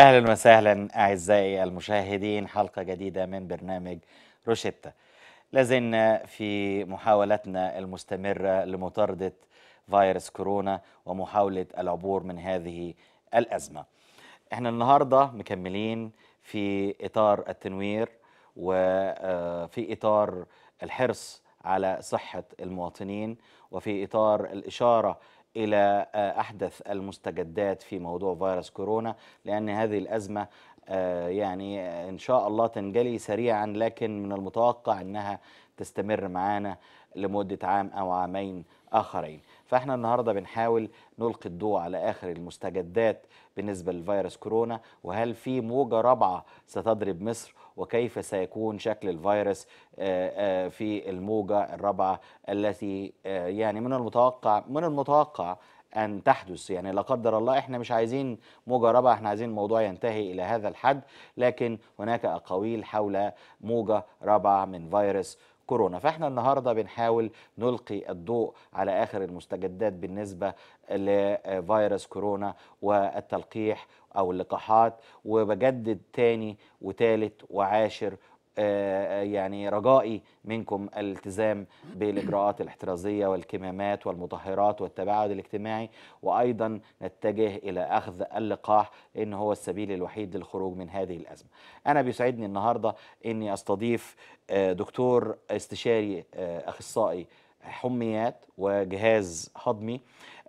اهلا وسهلا اعزائي المشاهدين حلقه جديده من برنامج روشيتا لازلنا في محاولتنا المستمره لمطارده فيروس كورونا ومحاوله العبور من هذه الازمه احنا النهارده مكملين في اطار التنوير وفي آه، اطار الحرص على صحه المواطنين وفي اطار الاشاره إلى آه، أحدث المستجدات في موضوع فيروس كورونا لأن هذه الأزمة آه، يعني آه، إن شاء الله تنجلي سريعا لكن من المتوقع أنها تستمر معانا لمدة عام أو عامين آخرين فإحنا النهاردة بنحاول نلقي الضوء على آخر المستجدات بالنسبة لفيروس كورونا وهل في موجة رابعة ستضرب مصر وكيف سيكون شكل الفيروس آه، آه، في الموجة الرابعة التي آه، يعني من المتوقع من المتوقع ان تحدث يعني لا قدر الله احنا مش عايزين موجه رابعه احنا عايزين الموضوع ينتهي الى هذا الحد لكن هناك اقاويل حول موجه رابعه من فيروس كورونا فاحنا النهارده بنحاول نلقي الضوء على اخر المستجدات بالنسبه لفيروس كورونا والتلقيح او اللقاحات وبجدد تاني وتالت وعاشر آه، آه، يعني رجائي منكم الالتزام بالإجراءات الاحترازية والكمامات والمطهرات والتباعد الاجتماعي وأيضا نتجه إلى أخذ اللقاح لأن هو السبيل الوحيد للخروج من هذه الأزمة أنا بيسعدني النهاردة أني أستضيف آه، دكتور استشاري أخصائي حميات وجهاز هضمي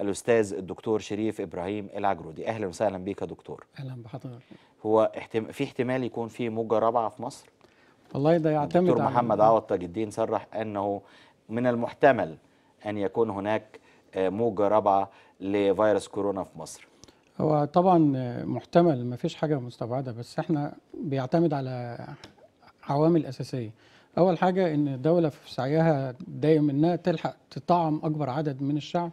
الاستاذ الدكتور شريف ابراهيم العجرودي اهلا وسهلا بيك يا دكتور اهلا بحضرتك هو احتم... في احتمال يكون في موجه رابعه في مصر والله ده يعني يعتمد الدكتور محمد عوض تاج الدين صرح انه من المحتمل ان يكون هناك آه، موجه رابعه لفيروس كورونا في مصر هو طبعا آه، محتمل ما فيش حاجه مستبعده بس احنا بيعتمد على عوامل اساسيه اول حاجه ان الدوله في سعيها دايم انها تلحق تطعم اكبر عدد من الشعب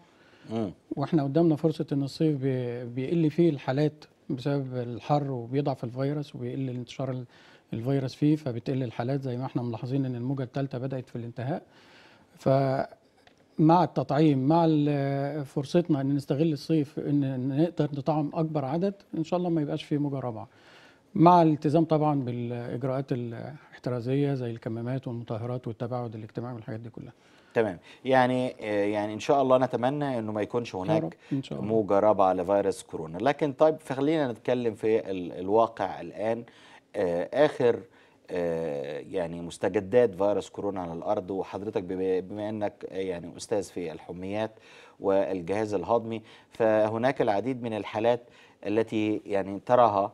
م. واحنا قدامنا فرصه ان الصيف بيقل فيه الحالات بسبب الحر وبيضعف الفيروس وبيقل انتشار الفيروس فيه فبتقل الحالات زي ما احنا ملاحظين ان الموجه الثالثه بدات في الانتهاء ف مع التطعيم مع فرصتنا ان نستغل الصيف ان نقدر نطعم اكبر عدد ان شاء الله ما يبقاش في موجه رابعه مع الالتزام طبعا بالاجراءات الاحترازيه زي الكمامات والمطهرات والتباعد الاجتماعي والحاجات دي كلها تمام يعني يعني ان شاء الله نتمنى انه ما يكونش هناك إن شاء الله. موجه رابعه لفيروس كورونا لكن طيب فخلينا نتكلم في الواقع الان آه، اخر آه، يعني مستجدات فيروس كورونا على الارض وحضرتك بما انك آه، يعني استاذ في الحميات والجهاز الهضمي فهناك العديد من الحالات التي يعني تراها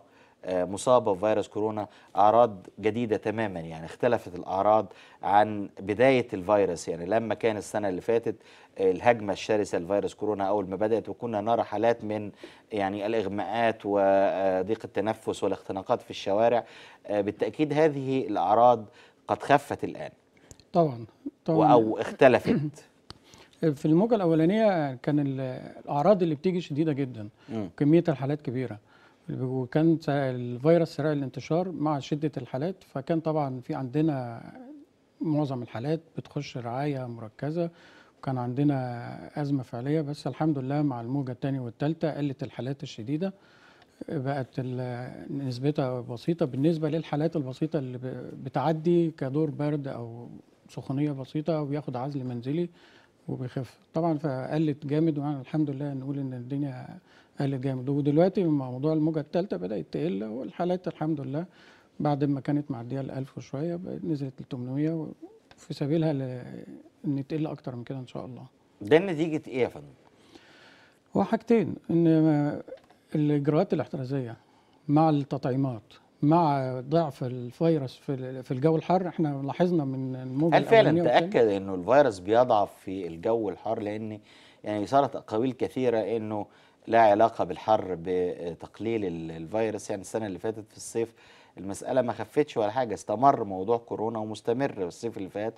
مصابه بفيروس كورونا اعراض جديده تماما يعني اختلفت الاعراض عن بدايه الفيروس يعني لما كان السنه اللي فاتت الهجمه الشرسه لفيروس كورونا اول ما بدات وكنا نرى حالات من يعني الاغماءات وضيق التنفس والاختناقات في الشوارع بالتاكيد هذه الاعراض قد خفت الان طبعا, طبعا. او اختلفت في الموجه الاولانيه كان الاعراض اللي بتيجي شديده جدا كميه الحالات كبيره وكان الفيروس سريع الانتشار مع شدة الحالات فكان طبعا في عندنا معظم الحالات بتخش رعاية مركزة وكان عندنا أزمة فعلية بس الحمد لله مع الموجة الثانية والثالثة قلت الحالات الشديدة بقت نسبتها بسيطة بالنسبة للحالات البسيطة اللي بتعدي كدور برد أو سخونية بسيطة وياخد عزل منزلي وبيخف طبعا فقلت جامد والحمد الحمد لله نقول ان الدنيا قال جامد ودلوقتي مع موضوع الموجه الثالثه بدات تقل والحالات الحمد لله بعد ما كانت معديه ال 1000 وشويه نزلت ل 800 في سبيلها ان تقل اكتر من كده ان شاء الله. ده نتيجه ايه يا فندم؟ هو حاجتين ان الاجراءات الاحترازيه مع التطعيمات مع ضعف الفيروس في في الجو الحر احنا لاحظنا من الموجه هل فعلا تاكد انه الفيروس بيضعف في الجو الحر لان يعني صارت اقاويل كثيره انه لا علاقه بالحر بتقليل الفيروس يعني السنه اللي فاتت في الصيف المساله ما خفتش ولا حاجه استمر موضوع كورونا ومستمر الصيف اللي فات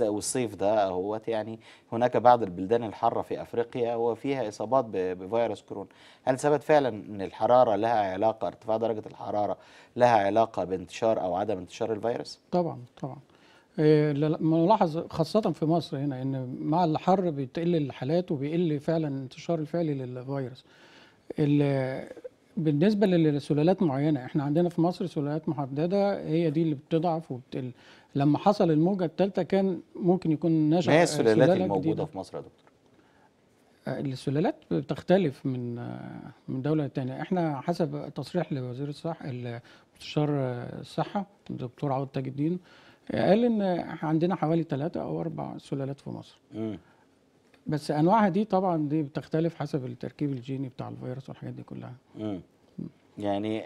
والصيف ده اهوت يعني هناك بعض البلدان الحاره في افريقيا وفيها اصابات بفيروس كورونا هل ثبت فعلا ان الحراره لها علاقه ارتفاع درجه الحراره لها علاقه بانتشار او عدم انتشار الفيروس طبعا طبعا آه، ملاحظ خاصة في مصر هنا إن مع الحر بتقل الحالات وبيقل فعلا الانتشار الفعلي للفيروس. بالنسبة للسلالات معينة احنا عندنا في مصر سلالات محددة هي دي اللي بتضعف وبتقل. لما حصل الموجة الثالثة كان ممكن يكون نشأ ما هي السلالات الموجودة جديدة. في مصر يا دكتور؟ آه، السلالات بتختلف من من دوله للتانيه احنا حسب تصريح لوزير الصحه المستشار الصحه الدكتور عوض تاج الدين قال ان عندنا حوالي ثلاثة او اربع سلالات في مصر م. آه. بس انواعها دي طبعا دي بتختلف حسب التركيب الجيني بتاع الفيروس والحاجات دي كلها آه. م. يعني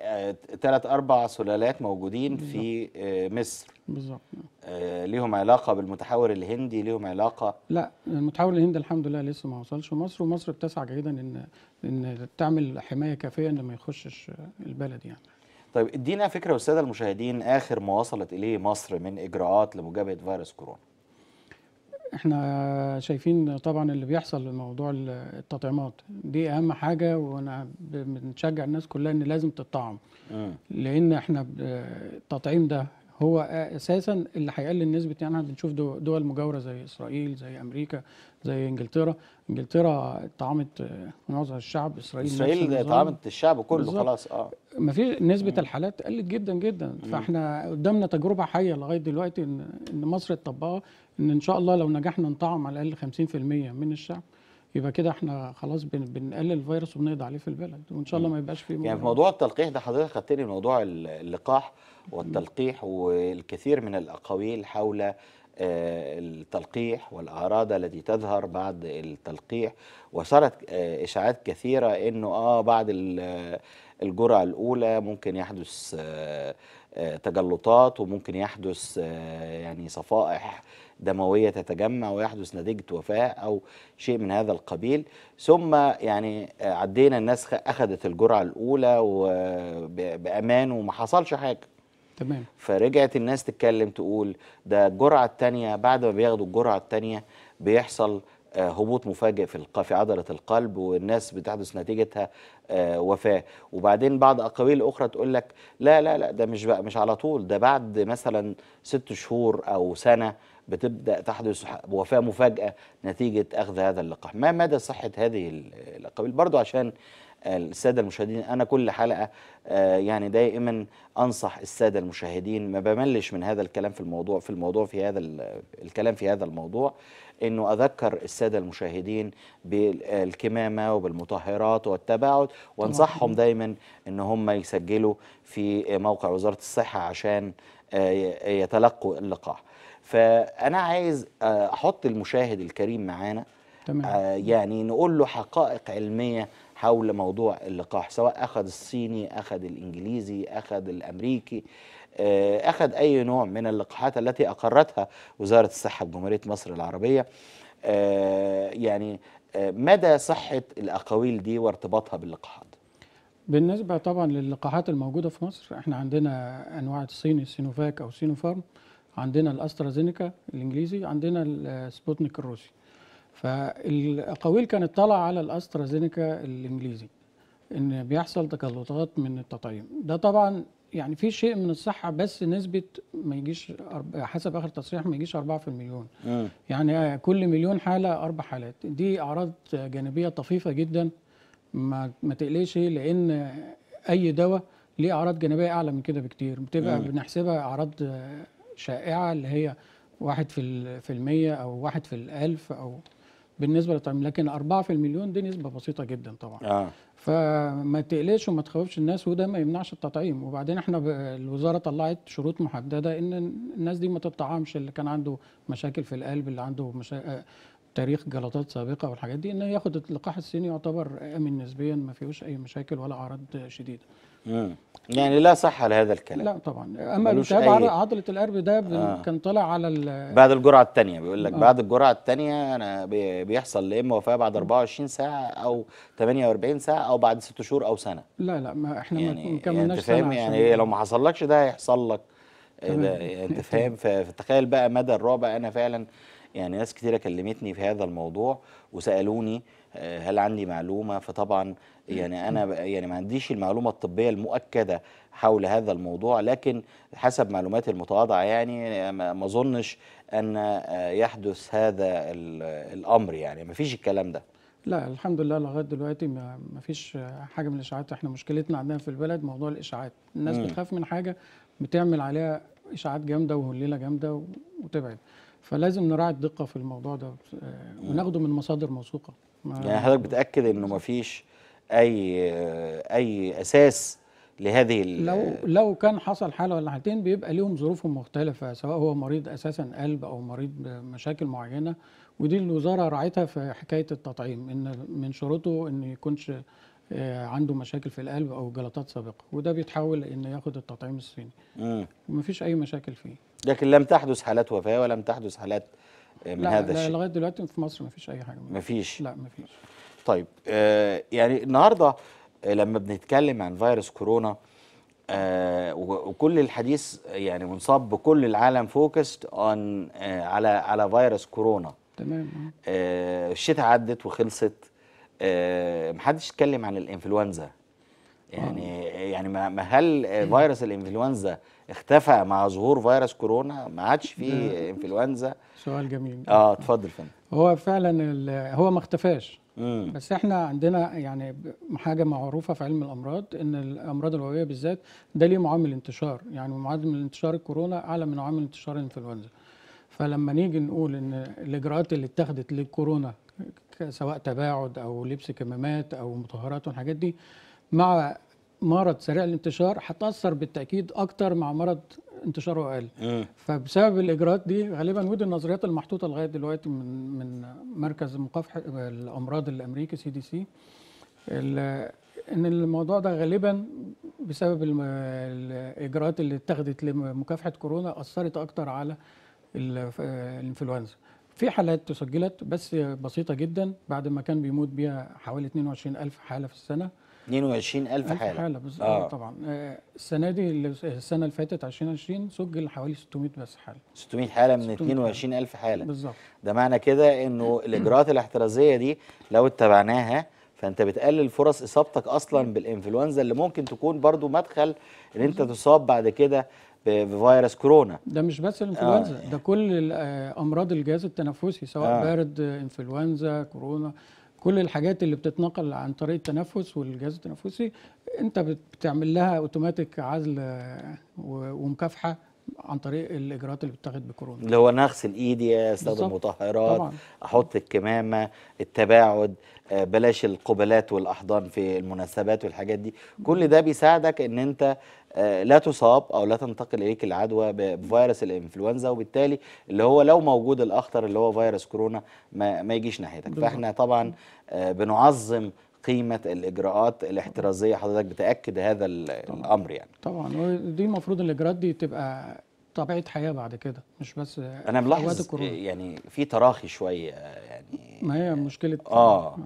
ثلاث آه، اربع سلالات موجودين بالزبط. في آه مصر بالظبط آه ليهم علاقه بالمتحور الهندي ليهم علاقه لا المتحور الهندي الحمد لله لسه ما وصلش مصر ومصر بتسعى جيدا ان ان تعمل حمايه كافيه ان ما يخشش البلد يعني طيب ادينا فكره والساده المشاهدين اخر ما وصلت اليه مصر من اجراءات لمجابهه فيروس كورونا. احنا شايفين طبعا اللي بيحصل موضوع التطعيمات دي اهم حاجه وانا بنشجع الناس كلها ان لازم تطعم لان احنا التطعيم ده هو اساسا اللي هيقلل نسبه يعني احنا بنشوف دول مجاوره زي اسرائيل زي امريكا زي انجلترا انجلترا طعمت آه، معظم الشعب اسرائيل اسرائيل طعمت الشعب كله بالزبط. خلاص اه ما في نسبه مم. الحالات قلت جدا جدا مم. فاحنا قدامنا تجربه حيه لغايه دلوقتي ان مصر تطبقها ان ان شاء الله لو نجحنا نطعم على الاقل 50% من الشعب يبقى كده احنا خلاص بن بنقلل الفيروس وبنقضي عليه في البلد وان شاء الله ما يبقاش فيه يعني في موضوع التلقيح ده حضرتك خدتني موضوع اللقاح والتلقيح والكثير من الاقاويل حول آه، التلقيح والأعراض التي تظهر بعد التلقيح وصارت آه، إشاعات كثيرة أنه آه بعد الجرعة الأولى ممكن يحدث آه، تجلطات وممكن يحدث يعني صفائح دمويه تتجمع ويحدث نتيجه وفاه او شيء من هذا القبيل ثم يعني آه، عدينا الناس اخذت الجرعه الاولى بامان وما حصلش حاجه تمام فرجعت الناس تتكلم تقول ده الجرعه الثانيه بعد ما بياخدوا الجرعه الثانيه بيحصل آه، هبوط مفاجئ في في عضله القلب والناس بتحدث نتيجتها آه، وفاه وبعدين بعض اقاويل اخرى تقول لك لا لا لا ده مش بقى مش على طول ده بعد مثلا ست شهور او سنه بتبدا تحدث وفاه مفاجاه نتيجه اخذ هذا اللقاح ما مدى صحه هذه الاقاويل برضو عشان الساده المشاهدين انا كل حلقه آه، يعني دائما انصح الساده المشاهدين ما بملش من هذا الكلام في الموضوع في الموضوع في هذا الكلام في هذا الموضوع انه اذكر الساده المشاهدين بالكمامه وبالمطهرات والتباعد وانصحهم دايما ان هم يسجلوا في موقع وزاره الصحه عشان آه، يتلقوا اللقاح فانا عايز آه، احط المشاهد الكريم معانا تمام. آه، يعني نقول له حقائق علميه حول موضوع اللقاح سواء اخذ الصيني اخذ الانجليزي اخذ الامريكي آه، اخذ اي نوع من اللقاحات التي اقرتها وزاره الصحه بجمهوريه مصر العربيه يعني مدى صحه الاقاويل دي وارتباطها باللقاحات بالنسبه طبعا للقاحات الموجوده في مصر احنا عندنا انواع الصيني سينوفاك او سينوفارم عندنا الاسترازينيكا الانجليزي عندنا السبوتنيك الروسي فالاقاويل كانت طالعه على الاسترازينيكا الانجليزي ان بيحصل تكلطات من التطعيم ده طبعا يعني في شيء من الصحه بس نسبه ما يجيش حسب اخر تصريح ما يجيش 4 في المليون م. يعني كل مليون حاله اربع حالات دي اعراض جانبيه طفيفه جدا ما ما تقلقش لان اي دواء ليه اعراض جانبيه اعلى من كده بكتير بتبقى م. بنحسبها اعراض شائعه اللي هي واحد في في المية او واحد في الالف او بالنسبه للطعم لكن أربعة في المليون دي نسبه بسيطه جدا طبعا آه. فما تقلقش وما تخوفش الناس وده ما يمنعش التطعيم وبعدين احنا الوزاره طلعت شروط محدده ان الناس دي ما تطعمش اللي كان عنده مشاكل في القلب اللي عنده مشا... آه، تاريخ جلطات سابقه والحاجات دي انه ياخد اللقاح الصيني يعتبر امن نسبيا ما فيهوش اي مشاكل ولا اعراض شديده مم. يعني لا صحه لهذا الكلام لا طبعا اما التهاب أي... عضله القلب ده آه. كان طلع على ال... بعد الجرعه الثانيه بيقول لك آه. بعد الجرعه الثانيه انا بيحصل يا اما وفاه بعد 24 ساعه او 48 ساعه او بعد 6 شهور او سنه لا لا ما احنا يعني ما يعني كملناش يعني انت فاهم يعني لو ما حصلكش ده هيحصل لك إيه يعني انت فاهم فتخيل بقى مدى الرعب انا فعلا يعني ناس كتيرة كلمتني في هذا الموضوع وسألوني آه، هل عندي معلومة فطبعا يعني أنا يعني ما عنديش المعلومة الطبية المؤكدة حول هذا الموضوع لكن حسب معلوماتي المتواضعة يعني آه، ما أظنش أن آه، يحدث هذا الأمر يعني ما فيش الكلام ده لا الحمد لله لغايه دلوقتي ما فيش حاجه من الاشاعات احنا مشكلتنا عندنا في البلد موضوع الاشاعات الناس بتخاف من حاجه بتعمل عليها اشاعات جامده وهليله جامده وتبعد فلازم نراعي الدقة في الموضوع ده آه، وناخده من مصادر موثوقه يعني حضرتك بتاكد انه ما فيش اي آه، اي اساس لهذه لو لو كان حصل حاله ولا حالتين بيبقى ليهم ظروفهم مختلفه سواء هو مريض اساسا قلب او مريض بمشاكل معينه ودي الوزاره راعتها في حكايه التطعيم ان من شروطه ان يكونش آه، عنده مشاكل في القلب او جلطات سابقه وده بيتحول ان ياخد التطعيم الصيني مفيش اي مشاكل فيه لكن لم تحدث حالات وفاه ولم تحدث حالات آه، من لا هذا لا الشيء لغايه دلوقتي في مصر ما فيش اي حاجه ما فيش لا ما فيش طيب آه يعني النهارده آه، لما بنتكلم عن فيروس كورونا آه وكل الحديث يعني منصب بكل العالم فوكست اون آه على على فيروس كورونا تمام آه الشتاء عدت وخلصت آه محدش اتكلم عن الانفلونزا يعني آه. يعني ما هل آه، فيروس الانفلونزا آه اختفى مع ظهور فيروس كورونا ما عادش فيه انفلونزا سؤال جميل اه اتفضل فندم هو فعلا هو ما اختفاش مم. بس احنا عندنا يعني حاجه معروفه في علم الامراض ان الامراض الوبائيه بالذات ده ليه معامل انتشار يعني معامل انتشار الكورونا اعلى من معامل انتشار الانفلونزا فلما نيجي نقول ان الاجراءات اللي اتخذت للكورونا سواء تباعد او لبس كمامات او مطهرات والحاجات دي مع مرض سريع الانتشار هتاثر بالتاكيد اكتر مع مرض انتشاره اقل آه. فبسبب الاجراءات دي غالبا ودي النظريات المحطوطه لغايه دلوقتي من من مركز مكافحه الامراض الامريكي سي دي سي ان الموضوع ده غالبا بسبب الاجراءات اللي اتخذت لمكافحه كورونا اثرت اكتر على الانفلونزا في حالات تسجلت بس بسيطه جدا بعد ما كان بيموت بيها حوالي 22000 حاله في السنه 22000 حاله حاله بالظبط آه،, آه. طبعا آه، السنه دي السنه اللي فاتت 2020 سجل حوالي 600 بس حاله 600 حاله من 22000 حاله, حالة. بالظبط ده معنى كده انه الاجراءات الاحترازيه دي لو اتبعناها فانت بتقلل فرص اصابتك اصلا بالانفلونزا اللي ممكن تكون برضو مدخل ان انت تصاب بعد كده بفيروس كورونا ده مش بس آه. الانفلونزا آه. ده كل امراض الجهاز التنفسي سواء آه. بارد انفلونزا كورونا كل الحاجات اللي بتتنقل عن طريق التنفس والجهاز التنفسي انت بتعمل لها اوتوماتيك عزل آه، ومكافحه عن طريق الاجراءات اللي بتتاخد بكورونا اللي هو نغسل ايدي استخدم مطهرات احط الكمامه التباعد آه، بلاش القبلات والاحضان في المناسبات والحاجات دي كل ده بيساعدك ان انت آه، لا تصاب او لا تنتقل اليك العدوى بفيروس الانفلونزا وبالتالي اللي هو لو موجود الاخطر اللي هو فيروس كورونا ما, ما يجيش ناحيتك فاحنا طبعا آه، بنعظم قيمه الاجراءات الاحترازيه حضرتك بتاكد هذا طبعًا. الامر يعني طبعا ودي المفروض الاجراءات دي تبقى طبيعه حياه بعد كده مش بس انا ملاحظ يعني في تراخي شويه يعني ما هي مشكله اه, آه.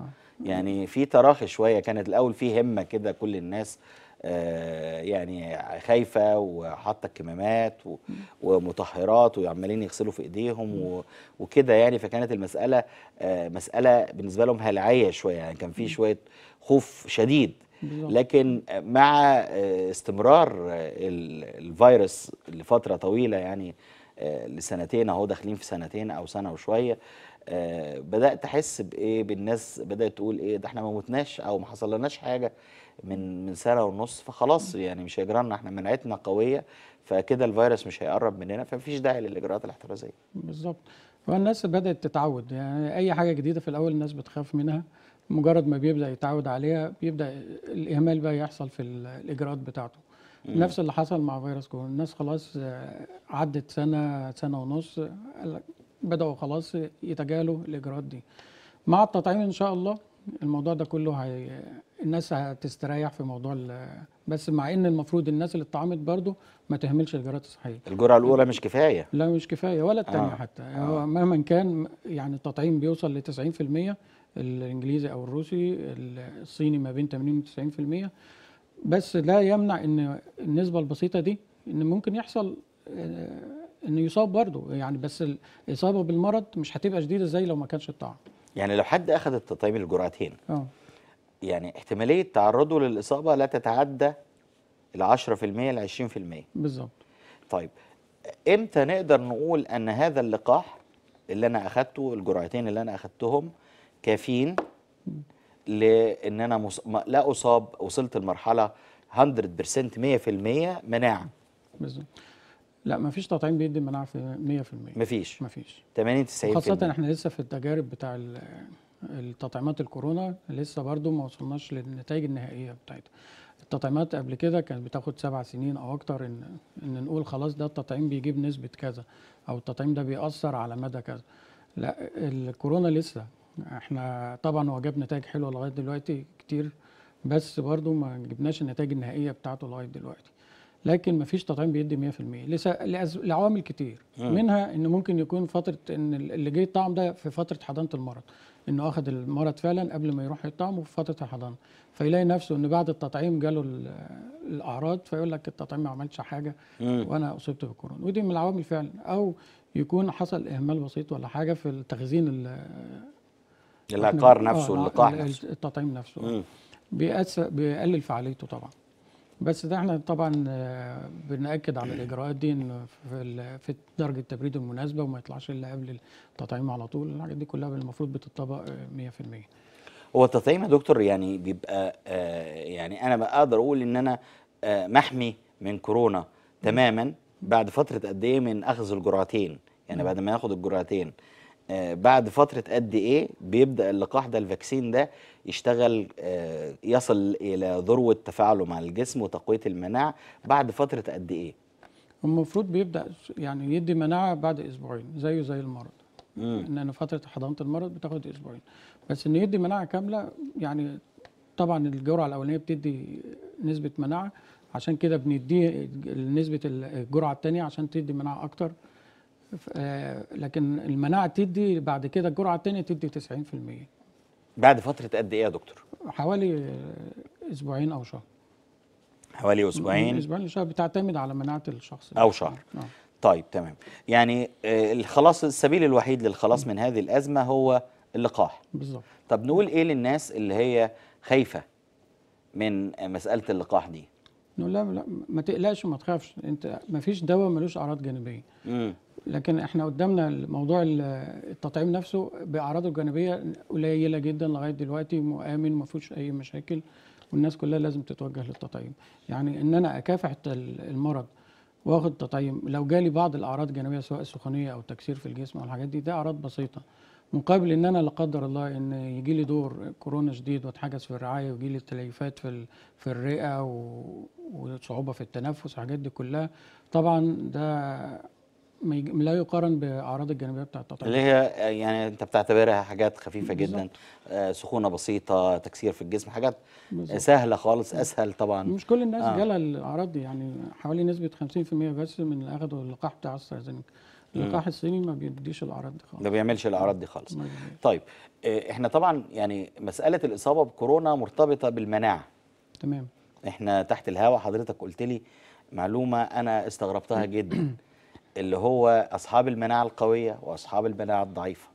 يعني في تراخي شويه كانت الاول في همه كده كل الناس آه، يعني خايفه وحاطه الكمامات ومطهرات وعمالين يغسلوا في ايديهم وكده يعني فكانت المساله آه، مساله بالنسبه لهم هلعيه شويه يعني كان في شويه خوف شديد لكن مع آه، استمرار الفيروس لفتره طويله يعني لسنتين اهو داخلين في سنتين او سنه وشويه بدات احس بايه بالناس بدات تقول ايه ده احنا ما متناش او ما حصلناش حاجه من من سنه ونص فخلاص يعني مش هيجرنا احنا مناعتنا قويه فكده الفيروس مش هيقرب مننا فمفيش داعي للاجراءات الاحترازيه. بالظبط والناس بدات تتعود يعني اي حاجه جديده في الاول الناس بتخاف منها مجرد ما بيبدا يتعود عليها بيبدا الاهمال بقى يحصل في الاجراءات بتاعته. نفس اللي حصل مع فيروس كورونا الناس خلاص آه، عدت سنه سنه ونص بداوا خلاص يتجاهلوا الاجراءات دي. مع التطعيم ان شاء الله الموضوع ده كله هي... الناس هتستريح في موضوع ال... بس مع ان المفروض الناس اللي اتطعمت برضه ما تهملش الجرعات الصحيه الجرعه الاولى مش كفايه لا مش كفايه ولا الثانيه آه. حتى يعني آه. هو مهما كان يعني التطعيم بيوصل ل 90% الانجليزي او الروسي الصيني ما بين 80 و 90% بس لا يمنع ان النسبه البسيطه دي ان ممكن يحصل آه، انه يصاب برضه يعني بس الاصابه بالمرض مش هتبقى شديده زي لو ما كانش الطعام يعني لو حد اخذ التطعيم الجرعتين أوه. يعني احتماليه تعرضه للاصابه لا تتعدى ال 10% ل 20% بالظبط طيب امتى نقدر نقول ان هذا اللقاح اللي انا اخذته الجرعتين اللي انا اخذتهم كافيين لان انا مص... لا اصاب وصلت لمرحله 100% 100% مناعه بالظبط لا ما فيش تطعيم بيدي المناعه في 100% ما فيش 80 90% خاصه احنا لسه في التجارب بتاع التطعيمات الكورونا لسه برضو ما وصلناش للنتائج النهائيه بتاعتها التطعيمات قبل كده كانت بتاخد سبع سنين او اكتر ان ان نقول خلاص ده التطعيم بيجيب نسبه كذا او التطعيم ده بيأثر على مدى كذا لا الكورونا لسه احنا طبعا هو جاب نتائج حلوه لغايه دلوقتي كتير بس برضو ما جبناش النتائج النهائيه بتاعته لغايه دلوقتي لكن ما فيش تطعيم بيدي 100% لس... لعوامل كتير آه. منها ان ممكن يكون فتره ان اللي جه الطعم ده في فتره حضانه المرض انه اخذ المرض فعلا قبل ما يروح يطعم وفي فتره الحضانه فيلاقي نفسه ان بعد التطعيم جاله الاعراض فيقول لك التطعيم ما عملش حاجه آه. وانا اصبت بالكورونا ودي من العوامل فعلا او يكون حصل اهمال بسيط ولا حاجه في التخزين العقار نفسه آه، اللقاح نفسه التطعيم نفسه آه. بيقلل فعاليته طبعا بس ده احنا طبعا آه، بنأكد على الاجراءات دي ان في درجه التبريد المناسبه وما يطلعش الا قبل التطعيم على طول الحاجات دي كلها المفروض بتطبق 100% آه، هو التطعيم يا دكتور يعني بيبقى آه، يعني انا بقدر اقول ان انا محمي من كورونا تماما بعد فتره قد ايه من اخذ الجرعتين يعني بعد ما ياخد الجرعتين آه، بعد فتره قد ايه بيبدا اللقاح ده الفاكسين ده يشتغل آه، يصل الى ذروه تفاعله مع الجسم وتقويه المناعه بعد فتره قد ايه المفروض بيبدا يعني يدي مناعه بعد اسبوعين زيه زي المرض مم. ان فتره حضانه المرض بتاخد اسبوعين بس انه يدي مناعه كامله يعني طبعا الجرعه الاولانيه بتدي نسبه مناعه عشان كده بنديه نسبه الجرعه الثانيه عشان تدي مناعه اكتر آه، لكن المناعه تدي بعد كده الجرعه الثانيه تدي 90% بعد فتره قد ايه يا دكتور حوالي اسبوعين او شهر حوالي اسبوعين اسبوعين لشهر بتعتمد على مناعه الشخص او شهر آه. طيب تمام يعني آه، الخلاص السبيل الوحيد للخلاص من هذه الازمه هو اللقاح بالظبط طب نقول ايه للناس اللي هي خايفه من مساله اللقاح دي نقول لها لا ما تقلقش وما تخافش انت ما فيش دواء ملوش اعراض جانبيه لكن احنا قدامنا الموضوع التطعيم نفسه باعراضه الجانبيه قليله جدا لغايه دلوقتي مؤمن ما فيهوش اي مشاكل والناس كلها لازم تتوجه للتطعيم يعني ان انا اكافح المرض واخد تطعيم لو جالي بعض الاعراض الجانبيه سواء السخونيه او تكسير في الجسم او الحاجات دي ده اعراض بسيطه مقابل ان انا لا قدر الله ان يجي لي دور كورونا شديد واتحجز في الرعايه ويجي لي تليفات في في الرئه وصعوبه في التنفس والحاجات دي كلها طبعا ده لا يقارن باعراض الجانبيه بتاعه التطعيم اللي هي يعني انت بتعتبرها حاجات خفيفه بالزبط. جدا آه، سخونه بسيطه تكسير في الجسم حاجات بالزبط. سهله خالص اسهل طبعا مش كل الناس آه. جالها الاعراض دي يعني حوالي نسبه 50% بس من اللي اخذوا اللقاح بتاع استرازينيكا اللقاح الصيني ما بيديش الاعراض دي خالص ما بيعملش الاعراض دي خالص طيب آه، احنا طبعا يعني مساله الاصابه بكورونا مرتبطه بالمناعه تمام احنا تحت الهواء حضرتك قلت لي معلومه انا استغربتها جدا اللي هو اصحاب المناعه القويه واصحاب المناعه الضعيفه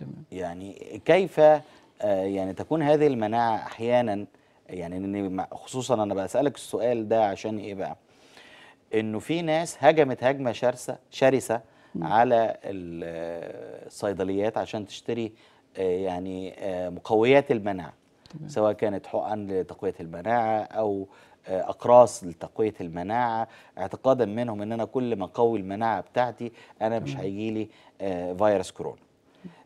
تمام يعني كيف آه، يعني تكون هذه المناعه احيانا يعني خصوصا انا بسالك السؤال ده عشان ايه بقى انه في ناس هجمت هجمه شرسه شرسه على الصيدليات عشان تشتري آه، يعني آه، مقويات المناعه سواء كانت حقن لتقويه المناعه او آه، اقراص لتقويه المناعه اعتقادا منهم ان انا كل ما اقوي المناعه بتاعتي انا مش هيجي لي فيروس كورونا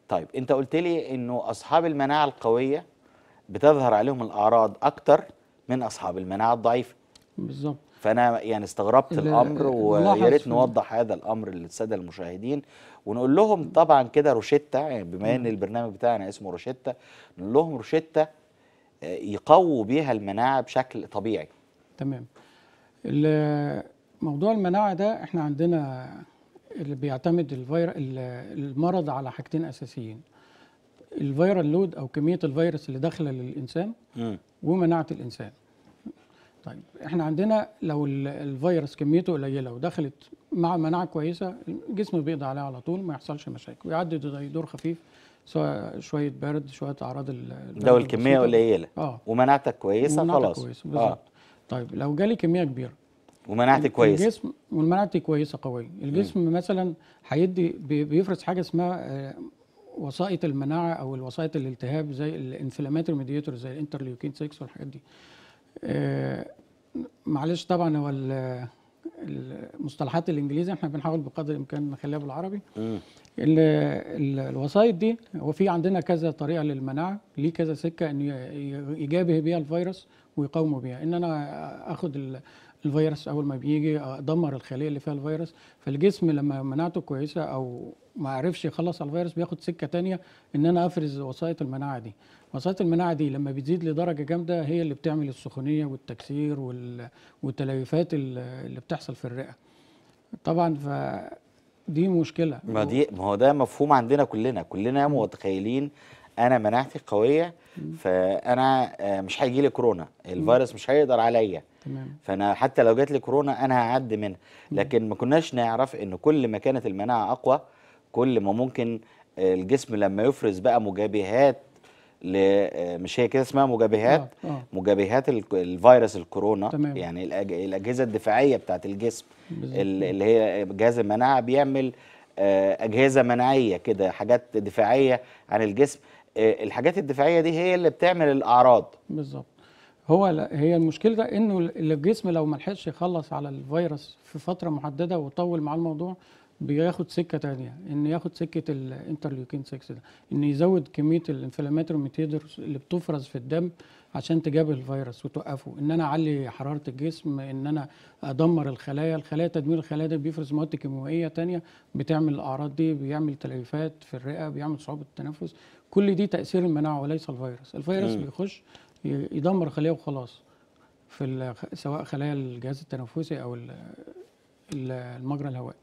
طيب انت قلت لي انه اصحاب المناعه القويه بتظهر عليهم الاعراض اكتر من اصحاب المناعه الضعيفه بالظبط فانا يعني استغربت الامر ويا ريت نوضح هذا الامر للساده المشاهدين ونقول لهم طبعا كده روشيتا يعني بما ان البرنامج بتاعنا اسمه روشيتا نقول لهم روشيتا آه، يقووا بيها المناعه بشكل طبيعي تمام موضوع المناعه ده احنا عندنا اللي بيعتمد الفير المرض على حاجتين اساسيين الفيرال لود او كميه الفيروس اللي داخله للانسان م. ومناعه الانسان طيب احنا عندنا لو الفيروس كميته قليله ودخلت مع مناعه كويسه الجسم بيقضي عليها على طول ما يحصلش مشاكل ويعدي زي دور خفيف سواء شويه برد شويه اعراض لو الكميه قليله اه ومناعتك كويسه ومناعتك خلاص كويسه آه. بالظبط آه. طيب لو جالي كميه كبيره ومناعتي كويسه الجسم ومناعتي كويسه قويه الجسم م. مثلا هيدي بيفرز حاجه اسمها آه، وسائط المناعه او الوسائط الالتهاب زي الانفلاماتوري ميديتور زي الانترليوكين 6 والحاجات دي آه، معلش طبعا هو المصطلحات الانجليزي احنا بنحاول بقدر الامكان نخليها بالعربي الوسائط دي هو في عندنا كذا طريقه للمناعه ليه كذا سكه ان يجابه بيها الفيروس ويقاومه بيها ان انا اخد الفيروس اول ما بيجي ادمر الخليه اللي فيها الفيروس فالجسم لما مناعته كويسه او ما عرفش يخلص على الفيروس بياخد سكه تانية ان انا افرز وسائط المناعه دي مصاصات المناعه دي لما بتزيد لدرجه جامده هي اللي بتعمل السخونيه والتكسير والتليفات اللي بتحصل في الرئه طبعا ف دي مشكله ما دي ما هو ده مفهوم عندنا كلنا كلنا متخيلين انا مناعتي قويه فانا آه، مش هيجي لي كورونا الفيروس مش هيقدر عليا تمام فانا حتى لو جات لي كورونا انا هعدي منها لكن ما كناش نعرف ان كل ما كانت المناعه اقوى كل ما ممكن آه، الجسم لما يفرز بقى مجابهات آه، مش هي كده اسمها مجابهات آه. آه. مجابهات الفيروس الكورونا تمام. يعني الاجهزه الدفاعيه بتاعت الجسم اللي هي جهاز المناعه بيعمل آه، اجهزه مناعيه كده حاجات دفاعيه عن الجسم آه، الحاجات الدفاعيه دي هي اللي بتعمل الاعراض بالظبط هو هي المشكله ده انه الجسم لو ما لحقش يخلص على الفيروس في فتره محدده وطول معاه الموضوع بياخد سكه ثانيه ان ياخد سكه الانترليوكين 6 ده ان يزود كميه الانفلاماتور ميتيدرز اللي بتفرز في الدم عشان تجاب الفيروس وتوقفه ان انا اعلي حراره الجسم ان انا ادمر الخلايا الخلايا تدمير الخلايا ده بيفرز مواد كيميائيه ثانيه بتعمل الاعراض دي بيعمل تليفات في الرئه بيعمل صعوبه التنفس كل دي تاثير المناعه وليس الفيروس الفيروس م. بيخش يدمر خلايا وخلاص في سواء خلايا الجهاز التنفسي او المجرى الهوائي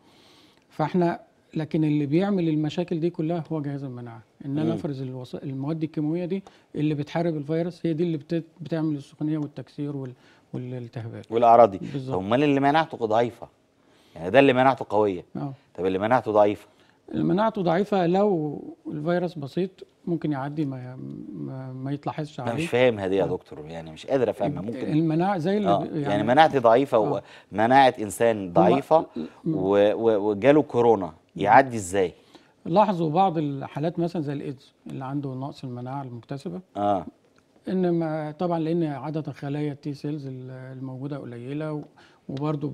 فاحنا لكن اللي بيعمل المشاكل دي كلها هو جهاز المناعه ان انا افرز الوص... المواد الكيماويه دي اللي بتحارب الفيروس هي دي اللي بت... بتعمل السخونيه والتكسير وال... والالتهابات والاعراض دي امال اللي مناعته ضعيفه يعني ده اللي مناعته قويه أوه. طب اللي مناعته ضعيفه مناعته ضعيفه لو الفيروس بسيط ممكن يعدي ما ما, يتلاحظش عليه انا مش فاهمها دي يا آه. دكتور يعني مش قادر افهمها ممكن المناعه زي اللي آه يعني, يعني مناعتي ضعيفه آه ومناعه انسان ضعيفه وجاله كورونا يعدي ازاي لاحظوا بعض الحالات مثلا زي الايدز اللي عنده نقص المناعه المكتسبه اه ان طبعا لان عدد الخلايا التي سيلز الموجوده قليله وبرضه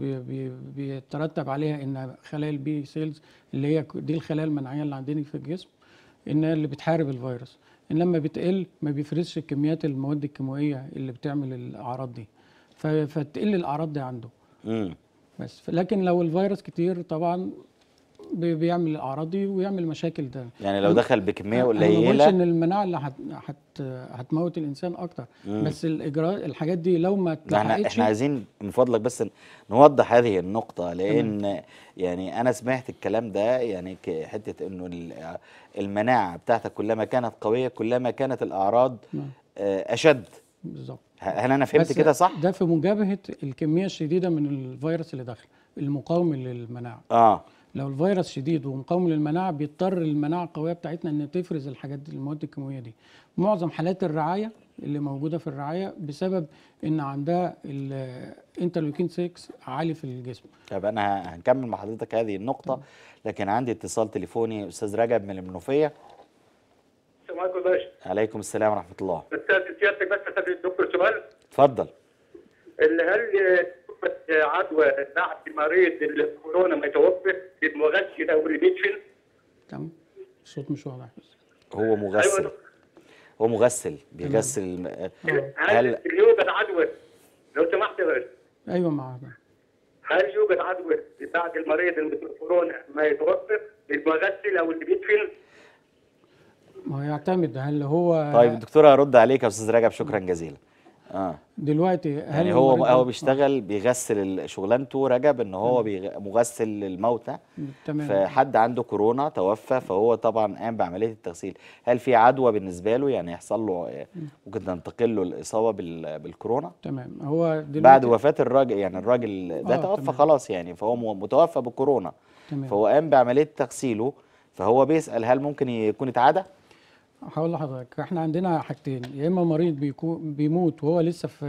بيترتب عليها ان خلايا البي سيلز اللي هي دي الخلايا المناعيه اللي عندنا في الجسم انها اللي بتحارب الفيروس ان لما بتقل ما بيفرزش كميات المواد الكيميائيه اللي بتعمل الاعراض دي فتقل الاعراض دي عنده بس لكن لو الفيروس كتير طبعا بيعمل الاعراض دي ويعمل مشاكل ده يعني لو دخل بكميه قليله ما بقولش ان المناعه اللي هت... هت... هتموت الانسان اكتر مم. بس الاجراء الحاجات دي لو ما احنا احنا عايزين من فضلك بس نوضح هذه النقطه لان مم. يعني انا سمعت الكلام ده يعني حته انه المناعه بتاعتك كلما كانت قويه كلما كانت الاعراض مم. نعم. آه، اشد بالظبط هل انا فهمت كده صح ده في مجابهه الكميه الشديده من الفيروس اللي داخل المقاوم للمناعه اه لو الفيروس شديد ومقاوم للمناعه بيضطر المناعه القويه بتاعتنا ان تفرز الحاجات دي المواد الكيميائيه دي معظم حالات الرعايه اللي موجوده في الرعايه بسبب ان عندها الانترلوكين 6 عالي في الجسم طب انا هنكمل مع حضرتك هذه النقطه لكن عندي اتصال تليفوني استاذ رجب من المنوفيه السلام عليكم باشا عليكم السلام ورحمه الله استاذ سيادتك بس استاذ الدكتور سؤال اتفضل اللي هل وقفت عدوى بعد مريض الكورونا ما يتوفى المغسل او الريدكشن تمام الصوت مش واضح هو مغسل أيوة. هو مغسل بيغسل أيوة. هل يوجد عدوى لو سمحت بس ايوه معاك هل يوجد عدوى بعد المريض الكورونا ما يتوفى المغسل او اللي بيدفن ما يعتمد هل هو طيب الدكتور هرد عليك يا استاذ رجب شكرا جزيلا آه. دلوقتي هل يعني هو هو آه. بيشتغل آه. بيغسل شغلانته رجب ان هو آه. مغسل للموتى تمام فحد عنده كورونا توفى فهو طبعا قام بعمليه التغسيل هل في عدوى بالنسبه له يعني يحصل له آه، ممكن تنتقل له الاصابه بالكورونا تمام هو دلوقتي بعد وفاه الراجل يعني الراجل ده آه توفى خلاص يعني فهو متوفى بالكورونا تمام فهو قام بعمليه تغسيله فهو بيسال هل ممكن يكون اتعدى هقول لحضرتك احنا عندنا حاجتين يا اما مريض بيكون بيموت وهو لسه في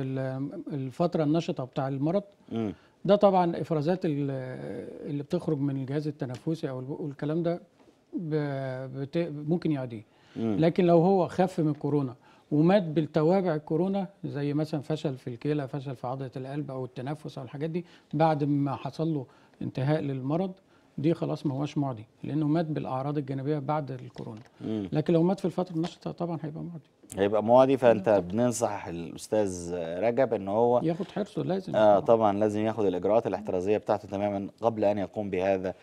الفتره النشطه بتاع المرض م. ده طبعا افرازات اللي بتخرج من الجهاز التنفسي او الكلام ده ممكن يعديه لكن لو هو خف من كورونا ومات بالتوابع الكورونا زي مثلا فشل في الكلى فشل في عضله القلب او التنفس او الحاجات دي بعد ما حصل له انتهاء للمرض دي خلاص ما هواش معدي لانه مات بالاعراض الجانبيه بعد الكورونا مم. لكن لو مات في الفتره النشطه طبعا هيبقى معدي هيبقى معدي فانت بننصح الاستاذ رجب ان هو ياخد حرصه لازم اه طبعا لازم ياخد الاجراءات الاحترازيه بتاعته تماما قبل ان يقوم بهذا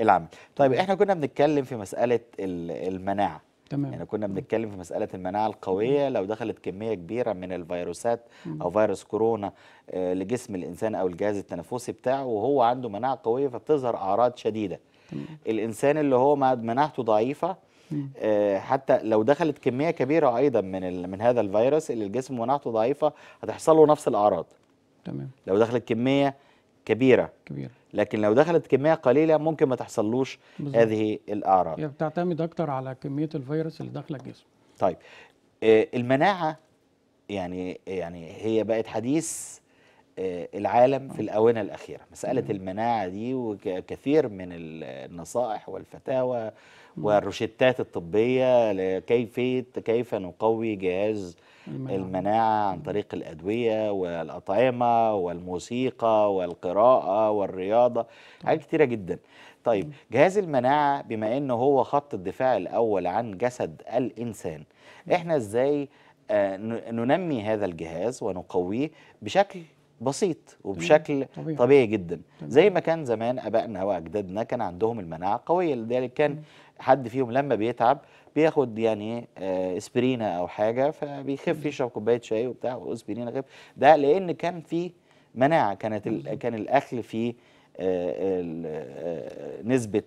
العمل طيب احنا كنا بنتكلم في مساله المناعه تمام يعني كنا بنتكلم في مساله المناعه القويه لو دخلت كميه كبيره من الفيروسات او فيروس كورونا آه، لجسم الانسان او الجهاز التنفسي بتاعه وهو عنده مناعه قويه فبتظهر اعراض شديده الانسان اللي هو مناعته ضعيفه آه، حتى لو دخلت كميه كبيره ايضا من من هذا الفيروس اللي الجسم مناعته ضعيفه هتحصل له نفس الاعراض تمام لو دخلت كميه كبيره كبيره لكن لو دخلت كميه قليله ممكن ما تحصلوش بالزبط. هذه الاعراض هي بتعتمد اكتر على كميه الفيروس اللي داخله الجسم طيب آه، المناعه يعني يعني هي بقت حديث آه، العالم في آه. الآونة الأخيرة مسألة المناعة دي وكثير من النصائح والفتاوى والروشتات الطبية لكيفية كيف نقوي جهاز المناعة عن طريق الأدوية والأطعمة والموسيقى والقراءة والرياضة حاجات طيب. كتيرة جدا طيب جهاز المناعة بما أنه هو خط الدفاع الأول عن جسد الإنسان إحنا إزاي آه، ننمي هذا الجهاز ونقويه بشكل بسيط وبشكل طبيعي, طبيعي جدا طبيعي. زي ما كان زمان ابائنا واجدادنا كان عندهم المناعه قويه لذلك كان حد فيهم لما بيتعب بياخد يعني آه، اسبرينا او حاجه فبيخف يشرب كوبايه شاي وبتاع واسبرينا خف ده لان كان في مناعه كانت كان الاكل فيه آه، آه، نسبه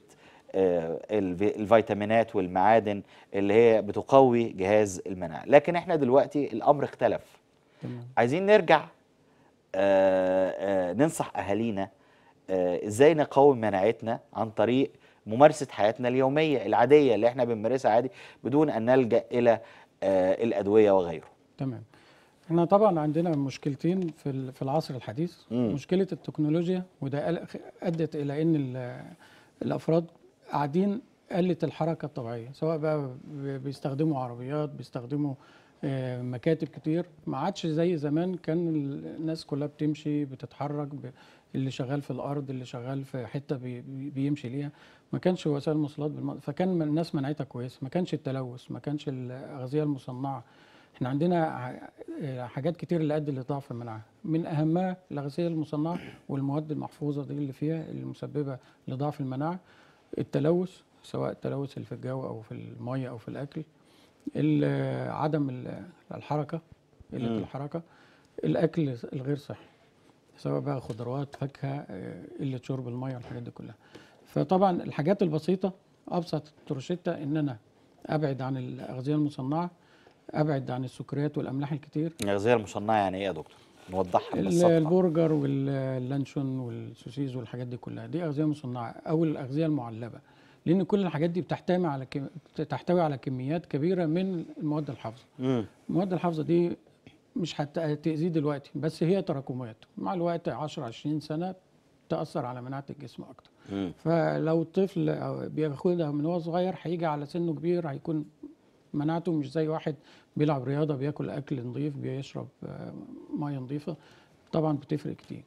الفيتامينات والمعادن اللي هي بتقوي جهاز المناعه لكن احنا دلوقتي الامر اختلف عايزين نرجع ننصح اهالينا ازاي نقوي مناعتنا عن طريق ممارسه حياتنا اليوميه العاديه اللي احنا بنمارسها عادي بدون ان نلجا الى آه، الادويه وغيره. تمام. احنا طبعا عندنا مشكلتين في في العصر الحديث مم. مشكله التكنولوجيا وده ادت الى ان الافراد قاعدين قلت الحركه الطبيعيه سواء بقى بيستخدموا عربيات بيستخدموا آه، مكاتب كتير ما عادش زي زمان كان الناس كلها بتمشي بتتحرك اللي شغال في الارض اللي شغال في حته بي بيمشي ليها ما كانش وسائل المواصلات فكان الناس منعتها كويس ما كانش التلوث ما كانش الاغذيه المصنعه احنا عندنا آه، حاجات كتير اللي ادت لضعف المناعه من اهمها الاغذيه المصنعه والمواد المحفوظه دي اللي فيها المسببه لضعف المناعه التلوث سواء التلوث اللي في الجو او في الميه او في الاكل عدم الحركه قله الحركه الاكل الغير صحي سواء بقى خضروات فاكهه آه، قله شرب الميه والحاجات دي كلها فطبعا الحاجات البسيطه ابسط تروشيتا ان انا ابعد عن الاغذيه المصنعه ابعد عن السكريات والاملاح الكتير الاغذيه المصنعه يعني ايه يا دكتور نوضحها بالظبط البرجر واللانشون والسوسيز والحاجات دي كلها دي اغذيه مصنعه او الاغذيه المعلبه لان كل الحاجات دي بتحتوي على كم... تحتوي على كميات كبيره من المواد الحافظه المواد الحافظه دي مش هتأذيه دلوقتي بس هي تراكمات مع الوقت 10 20 سنه تاثر على مناعه الجسم اكتر فلو الطفل بياخدها من هو صغير هيجي على سنه كبير هيكون مناعته مش زي واحد بيلعب رياضه بياكل اكل نظيف بيشرب آه، ميه نظيفه طبعا بتفرق كتير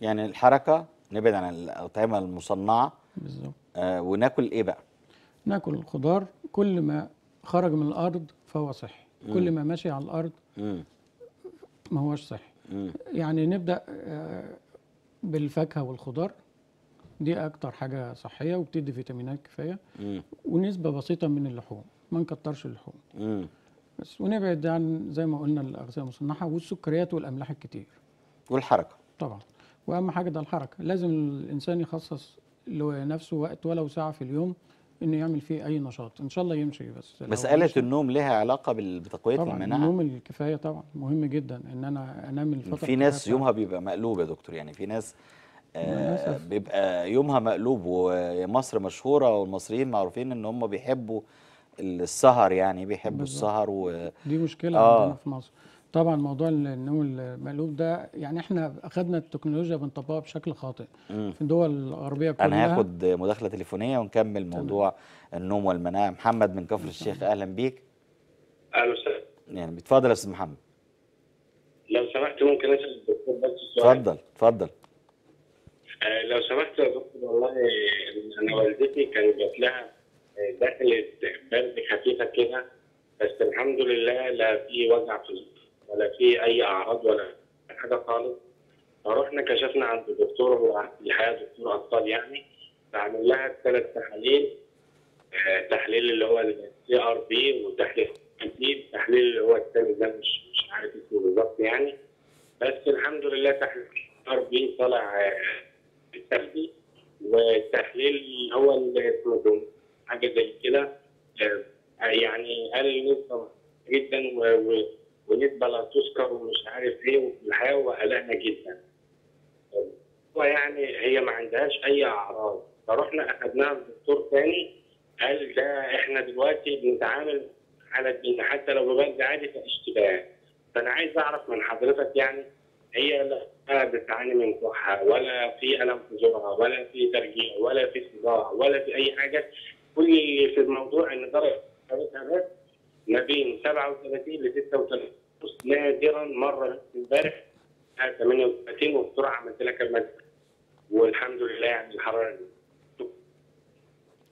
يعني الحركه نبعد عن الاطعمه المصنعه بالظبط آه وناكل ايه بقى ناكل الخضار كل ما خرج من الارض فهو صحي كل ما ماشي على الارض ما هوش صحي يعني نبدا آه، بالفاكهه والخضار دي اكتر حاجه صحيه وبتدي فيتامينات كفايه ونسبه بسيطه من اللحوم ما نكترش اللحوم بس ونبعد عن زي ما قلنا الاغذيه المصنحه والسكريات والاملاح الكتير والحركه طبعا واهم حاجه ده الحركه لازم الانسان يخصص لنفسه وقت ولو ساعه في اليوم انه يعمل فيه اي نشاط ان شاء الله يمشي بس مساله النوم لها علاقه بتقويه طبعًا المناعه النوم الكفايه طبعا مهم جدا ان انا انام الفتره في ناس يومها بيبقى مقلوب يا دكتور يعني في ناس آه، بيبقى يومها مقلوب ومصر مشهوره والمصريين معروفين ان هم بيحبوا السهر يعني بيحبوا السهر و... دي مشكله آه. عندنا في مصر طبعا موضوع النمو المقلوب ده يعني احنا اخذنا التكنولوجيا بنطبقها بشكل خاطئ مم. في الدول الغربيه كلها انا هاخد مداخله تليفونيه ونكمل موضوع تمام. النوم والمناعه محمد من كفر الشيخ اهلا بيك اهلا وسهلا يعني بتفضل يا استاذ محمد لو سمحت ممكن اسال الدكتور بس اتفضل اتفضل آه، لو سمحت يا دكتور والله انا والدتي كان جات لها آه، دخلت برد خفيفه كده بس الحمد لله لا في وجع في ولا في اي اعراض ولا حاجه خالص فرحنا كشفنا عند دكتور هو الحقيقه دكتور اطفال يعني فعمل لها ثلاث تحاليل آه، تحليل اللي هو السي ار بي وتحليل اكيد تحليل اللي هو الثاني ده مش مش عارف اسمه بالظبط يعني بس الحمد لله تحليل ار بي طلع آه، سلبي والتحليل اللي هو حاجه زي كده آه، يعني قلل نسبه جدا و ونسبه لا تذكر ومش عارف ايه والحياه وقلقنا جدا. هو يعني هي ما عندهاش اي اعراض فرحنا اخذناها لدكتور ثاني قال ده احنا دلوقتي بنتعامل على الدين حتى لو ببرد عادي فاشتباه فانا عايز اعرف من حضرتك يعني هي لا بتعاني من كحه ولا في الم في زرعه ولا في ترجيع ولا في صداع ولا في اي حاجه كل اللي في الموضوع ان درجه حرارتها بس ما بين 37 ل 36 نادرا مره امبارح 38 وبسرعه عملت لك المنزل والحمد لله يعني الحراره دي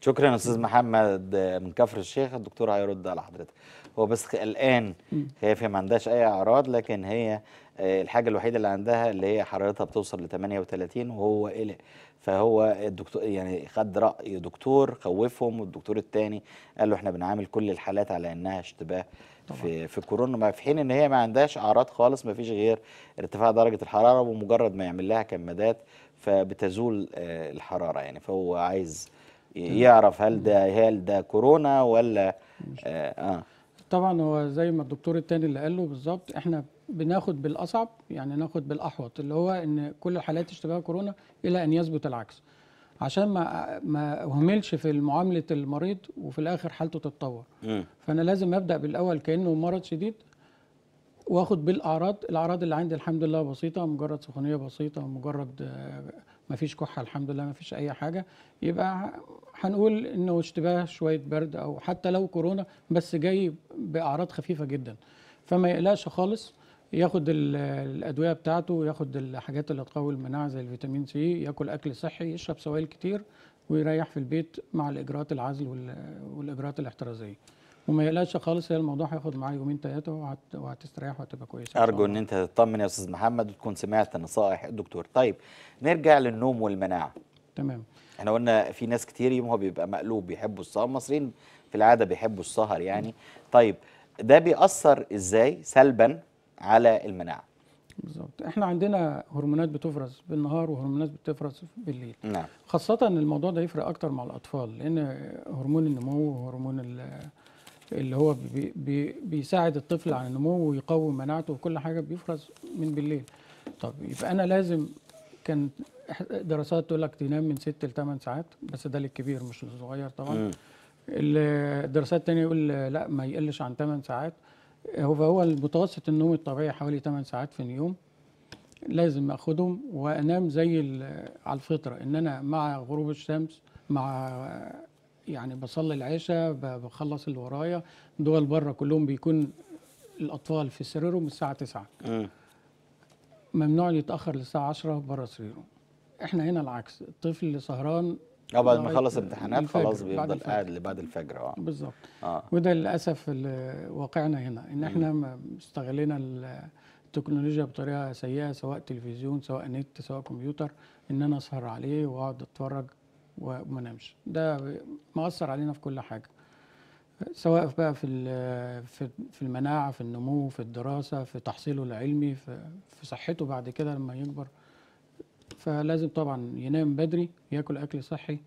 شكرا استاذ محمد من كفر الشيخ الدكتور هيرد على حضرتك هو بس الان خايف هي ما عندهاش اي اعراض لكن هي آه، الحاجه الوحيده اللي عندها اللي هي حرارتها بتوصل ل 38 وهو قلق فهو الدكتور يعني خد راي دكتور خوفهم والدكتور الثاني قال له احنا بنعامل كل الحالات على انها اشتباه في في كورونا في حين ان هي ما عندهاش اعراض خالص ما فيش غير ارتفاع درجه الحراره ومجرد ما يعمل لها كمادات فبتزول آه، الحراره يعني فهو عايز يعرف هل ده هل ده كورونا ولا آه،, اه طبعا هو زي ما الدكتور التاني اللي قال له بالظبط احنا بناخد بالاصعب يعني ناخد بالاحوط اللي هو ان كل الحالات اشتباه كورونا الى ان يثبت العكس عشان ما ما اهملش في معامله المريض وفي الاخر حالته تتطور فانا لازم ابدا بالاول كانه مرض شديد واخد بالاعراض الاعراض اللي عندي الحمد لله بسيطه مجرد سخونيه بسيطه مجرد ما فيش كحه الحمد لله ما فيش اي حاجه يبقى هنقول انه اشتباه شويه برد او حتى لو كورونا بس جاي باعراض خفيفه جدا فما يقلقش خالص ياخد الادويه بتاعته ياخد الحاجات اللي تقوي المناعه زي الفيتامين سي ياكل اكل صحي يشرب سوائل كتير ويريح في البيت مع الاجراءات العزل والاجراءات الاحترازيه وما يقلقش خالص هي الموضوع هياخد معاه يومين ثلاثه وهتستريح وهتبقى كويس ارجو ان انت تطمن يا استاذ محمد وتكون سمعت نصائح الدكتور طيب نرجع للنوم والمناعه تمام احنا قلنا في ناس كتير يومها بيبقى مقلوب بيحبوا السهر المصريين في العاده بيحبوا السهر يعني طيب ده بيأثر ازاي سلبا على المناعه بالظبط احنا عندنا هرمونات بتفرز بالنهار وهرمونات بتفرز بالليل نعم. خاصه الموضوع ده يفرق اكتر مع الاطفال لان هرمون النمو وهرمون اللي هو بي بي بيساعد الطفل على النمو ويقوي مناعته وكل حاجه بيفرز من بالليل طب يبقى انا لازم كان دراسات تقول لك تنام من 6 ل 8 ساعات بس ده للكبير مش للصغير طبعا الدراسات الثانيه يقول لا ما يقلش عن 8 ساعات هو هو المتوسط النوم الطبيعي حوالي 8 ساعات في اليوم لازم اخدهم وانام زي على الفطره ان انا مع غروب الشمس مع يعني بصلي العشاء بخلص اللي ورايا دول بره كلهم بيكون الاطفال في سريرهم الساعه 9 آه. ممنوع يتاخر للساعه 10 بره سريره احنا هنا العكس الطفل سهران اه بعد ما يخلص امتحانات خلاص بيفضل قاعد لبعد الفجر اه بالظبط آه. وده للاسف واقعنا هنا ان احنا استغلينا التكنولوجيا بطريقه سيئه سواء تلفزيون سواء نت سواء كمبيوتر ان انا اسهر عليه واقعد اتفرج وما نامش ده مأثر علينا في كل حاجه سواء بقى في في المناعه في النمو في الدراسه في تحصيله العلمي في صحته بعد كده لما يكبر فلازم طبعا ينام بدري ياكل اكل صحي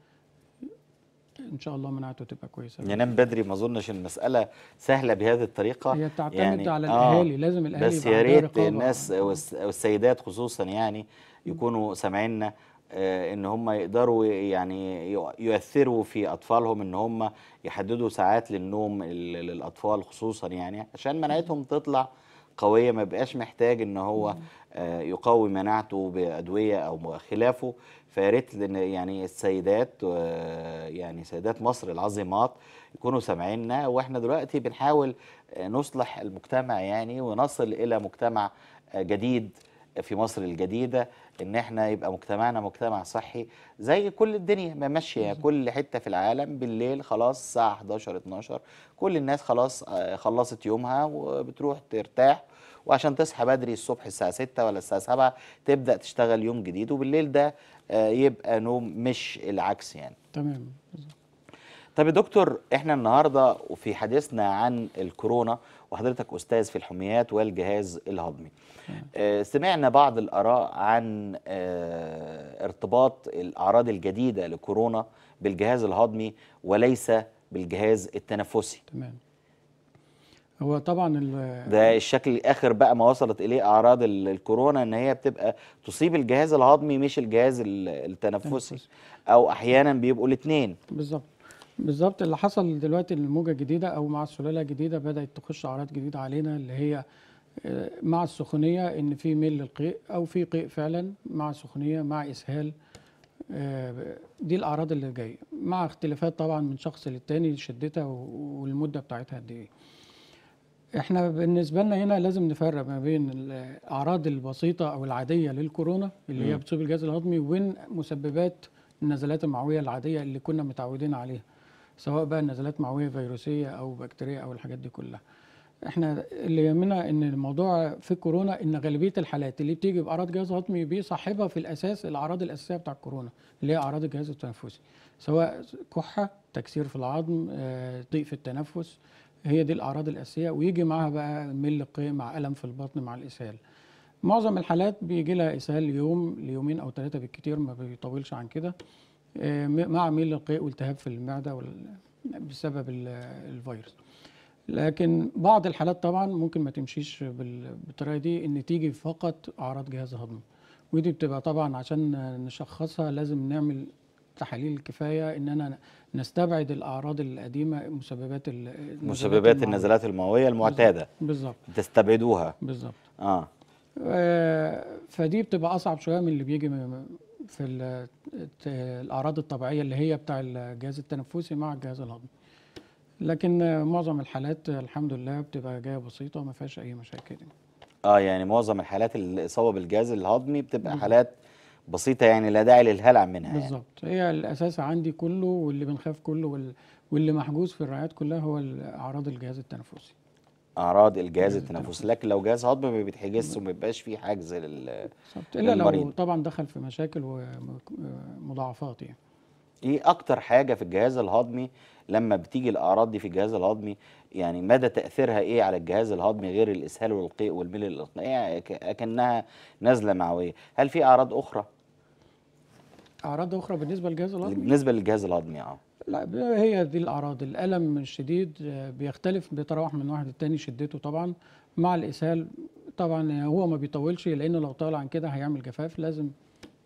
ان شاء الله مناعته تبقى كويسه ينام بدري ما اظنش المساله سهله بهذه الطريقه هي بتعتمد يعني على آه، الاهالي آه لازم الاهالي بس يا ريت الناس والسيدات خصوصا يعني يكونوا سامعيننا آه، ان هم يقدروا يعني يؤثروا في اطفالهم ان هم يحددوا ساعات للنوم للاطفال خصوصا يعني عشان مناعتهم تطلع قويه ما بقاش محتاج ان هو آه، يقوي مناعته بادويه او خلافه فياريت يعني السيدات آه، يعني سيدات مصر العظيمات يكونوا سامعيننا واحنا دلوقتي بنحاول آه، نصلح المجتمع يعني ونصل الى مجتمع جديد في مصر الجديده ان احنا يبقى مجتمعنا مجتمع صحي زي كل الدنيا ما ماشيه كل حته في العالم بالليل خلاص الساعه 11 12 كل الناس خلاص آه، خلصت يومها وبتروح ترتاح وعشان تصحى بدري الصبح الساعه 6 ولا الساعه 7 تبدا تشتغل يوم جديد وبالليل ده آه، يبقى نوم مش العكس يعني تمام طب يا دكتور احنا النهارده وفي حديثنا عن الكورونا وحضرتك استاذ في الحميات والجهاز الهضمي آه، سمعنا بعض الآراء عن آه، ارتباط الأعراض الجديدة لكورونا بالجهاز الهضمي وليس بالجهاز التنفسي تمام هو طبعا ده الشكل الاخر بقى ما وصلت اليه اعراض الكورونا ان هي بتبقى تصيب الجهاز الهضمي مش الجهاز التنفسي او احيانا بيبقوا الاثنين بالظبط بالظبط اللي حصل دلوقتي الموجه الجديده او مع السلاله الجديده بدات تخش اعراض جديده علينا اللي هي مع السخونيه ان في ميل للقيء او في قيء فعلا مع سخونيه مع اسهال آه، دي الاعراض اللي جايه مع اختلافات طبعا من شخص للتاني شدتها والمده بتاعتها قد ايه احنا بالنسبه لنا هنا لازم نفرق ما بين الاعراض البسيطه او العاديه للكورونا اللي هي بتصيب الجهاز الهضمي وبين مسببات النزلات المعويه العاديه اللي كنا متعودين عليها سواء بقى نزلات معويه فيروسيه او بكتيريه او الحاجات دي كلها احنا اللي يهمنا ان الموضوع في الكورونا ان غالبيه الحالات اللي بتيجي باعراض جهاز هضمي بيصاحبها في الاساس الاعراض الاساسيه بتاع الكورونا اللي هي اعراض الجهاز التنفسي سواء كحه تكسير في العظم آه، ضيق في التنفس هي دي الاعراض الاساسيه ويجي معها بقى مل قيء مع الم في البطن مع الاسهال معظم الحالات بيجي لها اسهال يوم ليومين او ثلاثه بالكثير ما بيطولش عن كده آه، مع ميل القيء والتهاب في المعده بسبب الفيروس لكن بعض الحالات طبعا ممكن ما تمشيش بالطريقه دي ان تيجي فقط اعراض جهاز هضمي ودي بتبقى طبعا عشان نشخصها لازم نعمل تحاليل كفايه ان انا نستبعد الاعراض القديمه مسببات مسببات النزلات المعويه المعتاده بالظبط تستبعدوها بالظبط آه. اه فدي بتبقى اصعب شويه من اللي بيجي في الاعراض الطبيعيه اللي هي بتاع الجهاز التنفسي مع الجهاز الهضمي لكن معظم الحالات الحمد لله بتبقى جايه بسيطه وما فيهاش اي مشاكل اه يعني معظم الحالات الاصابه بالجهاز الهضمي بتبقى حالات بسيطه يعني لا داعي للهلع منها يعني. بالظبط يعني. هي الاساس عندي كله واللي بنخاف كله واللي محجوز في الرعايات كلها هو اعراض الجهاز التنفسي اعراض الجهاز التنفسي لكن لو جهاز هضمي ما بيتحجزش وما بيبقاش فيه حجز لل الا لو طبعا دخل في مشاكل ومضاعفات يعني ايه اكتر حاجه في الجهاز الهضمي لما بتيجي الاعراض دي في الجهاز الهضمي يعني مدى تاثيرها ايه على الجهاز الهضمي غير الاسهال والقيء والملل الاطنائي إيه، يعني اكنها نازله معويه هل في اعراض اخرى اعراض اخرى بالنسبه للجهاز الهضمي بالنسبه للجهاز الهضمي اه لا هي دي الاعراض الالم الشديد آه، بيختلف بيتراوح من واحد للتاني شدته طبعا مع الاسهال طبعا هو ما بيطولش لانه لو طال عن كده هيعمل جفاف لازم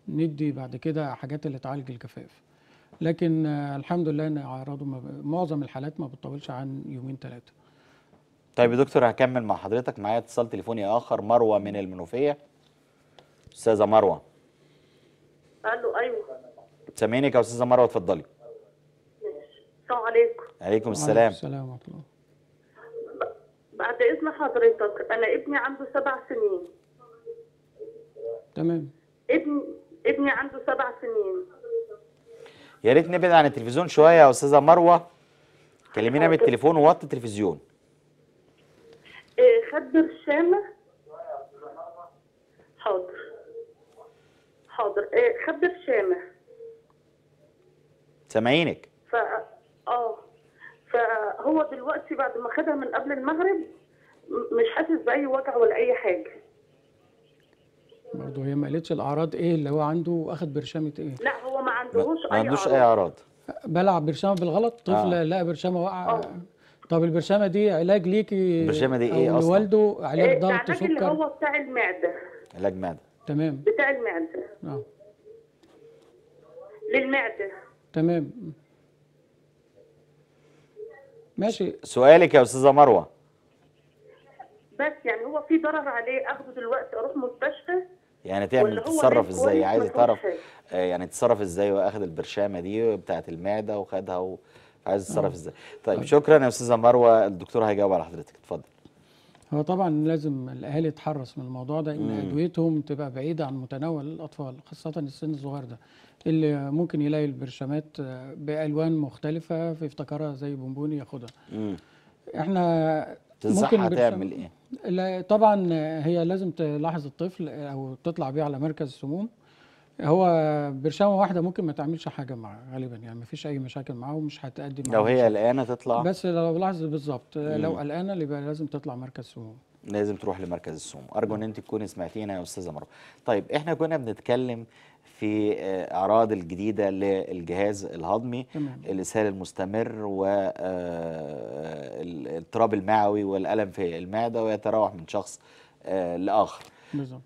ندي بعد كده حاجات اللي تعالج الجفاف لكن آه، الحمد لله ان اعراضه معظم الحالات ما بتطولش عن يومين ثلاثه طيب يا دكتور هكمل مع حضرتك معايا اتصال تليفوني اخر مروه من المنوفيه استاذه مروه الو ايوه سامعينك يا استاذه مروه اتفضلي السلام عليكم عليكم السلام السلام ورحمه الله بعد اذن حضرتك انا ابني عنده سبع سنين تمام ابن ابني عنده سبع سنين يا ريت نبعد عن التلفزيون شويه يا استاذه مروه كلمينا من التليفون ووطي التلفزيون إيه، خد شامه حاضر حاضر إيه، خد شامه سامعينك ف اه فهو دلوقتي بعد ما خدها من قبل المغرب مش حاسس باي وجع ولا اي حاجه برضه هي ما قالتش الاعراض ايه اللي هو عنده واخد برشامه ايه لا هو ما عندهوش ما اي عندوش اي اعراض بلعب برشامه بالغلط طفل آه. لا برشامه واقعه طب البرشامه دي علاج ليكي البرشامه دي ايه اصلا لوالده علاج إيه، ضغط سكر اللي هو بتاع المعده علاج معده تمام بتاع المعده اه للمعده تمام ماشي سؤالك يا استاذه مروه بس يعني هو في ضرر عليه اخده دلوقتي اروح مستشفى يعني تعمل تتصرف ازاي عايز تعرف آه، يعني تتصرف ازاي واخد البرشامه دي بتاعه المعده وخدها وعايز تتصرف ازاي طيب شكرا يا استاذه مروه الدكتور هيجاوب على حضرتك اتفضل هو طبعا لازم الاهالي يتحرص من الموضوع ده ان ادويتهم تبقى بعيده عن متناول الاطفال خاصه السن الصغير ده اللي ممكن يلاقي البرشامات آه، بالوان مختلفه فيفتكرها زي بونبوني ياخدها احنا ممكن تعمل ايه طبعا هي لازم تلاحظ الطفل او تطلع بيه على مركز السموم هو برشامه واحده ممكن ما تعملش حاجه معاه غالبا يعني ما فيش اي مشاكل معاه ومش هتقدم لو هي قلقانه تطلع بس لو لاحظ بالظبط لو قلقانه يبقى لازم تطلع مركز سموم لازم تروح لمركز السموم ارجو نعم. ان انت تكوني سمعتينا يا استاذه مروه طيب احنا كنا بنتكلم في آه، أعراض الجديدة للجهاز الهضمي الإسهال المستمر والاضطراب آه، آه، المعوي والألم في المعدة ويتراوح من شخص لآخر بالظبط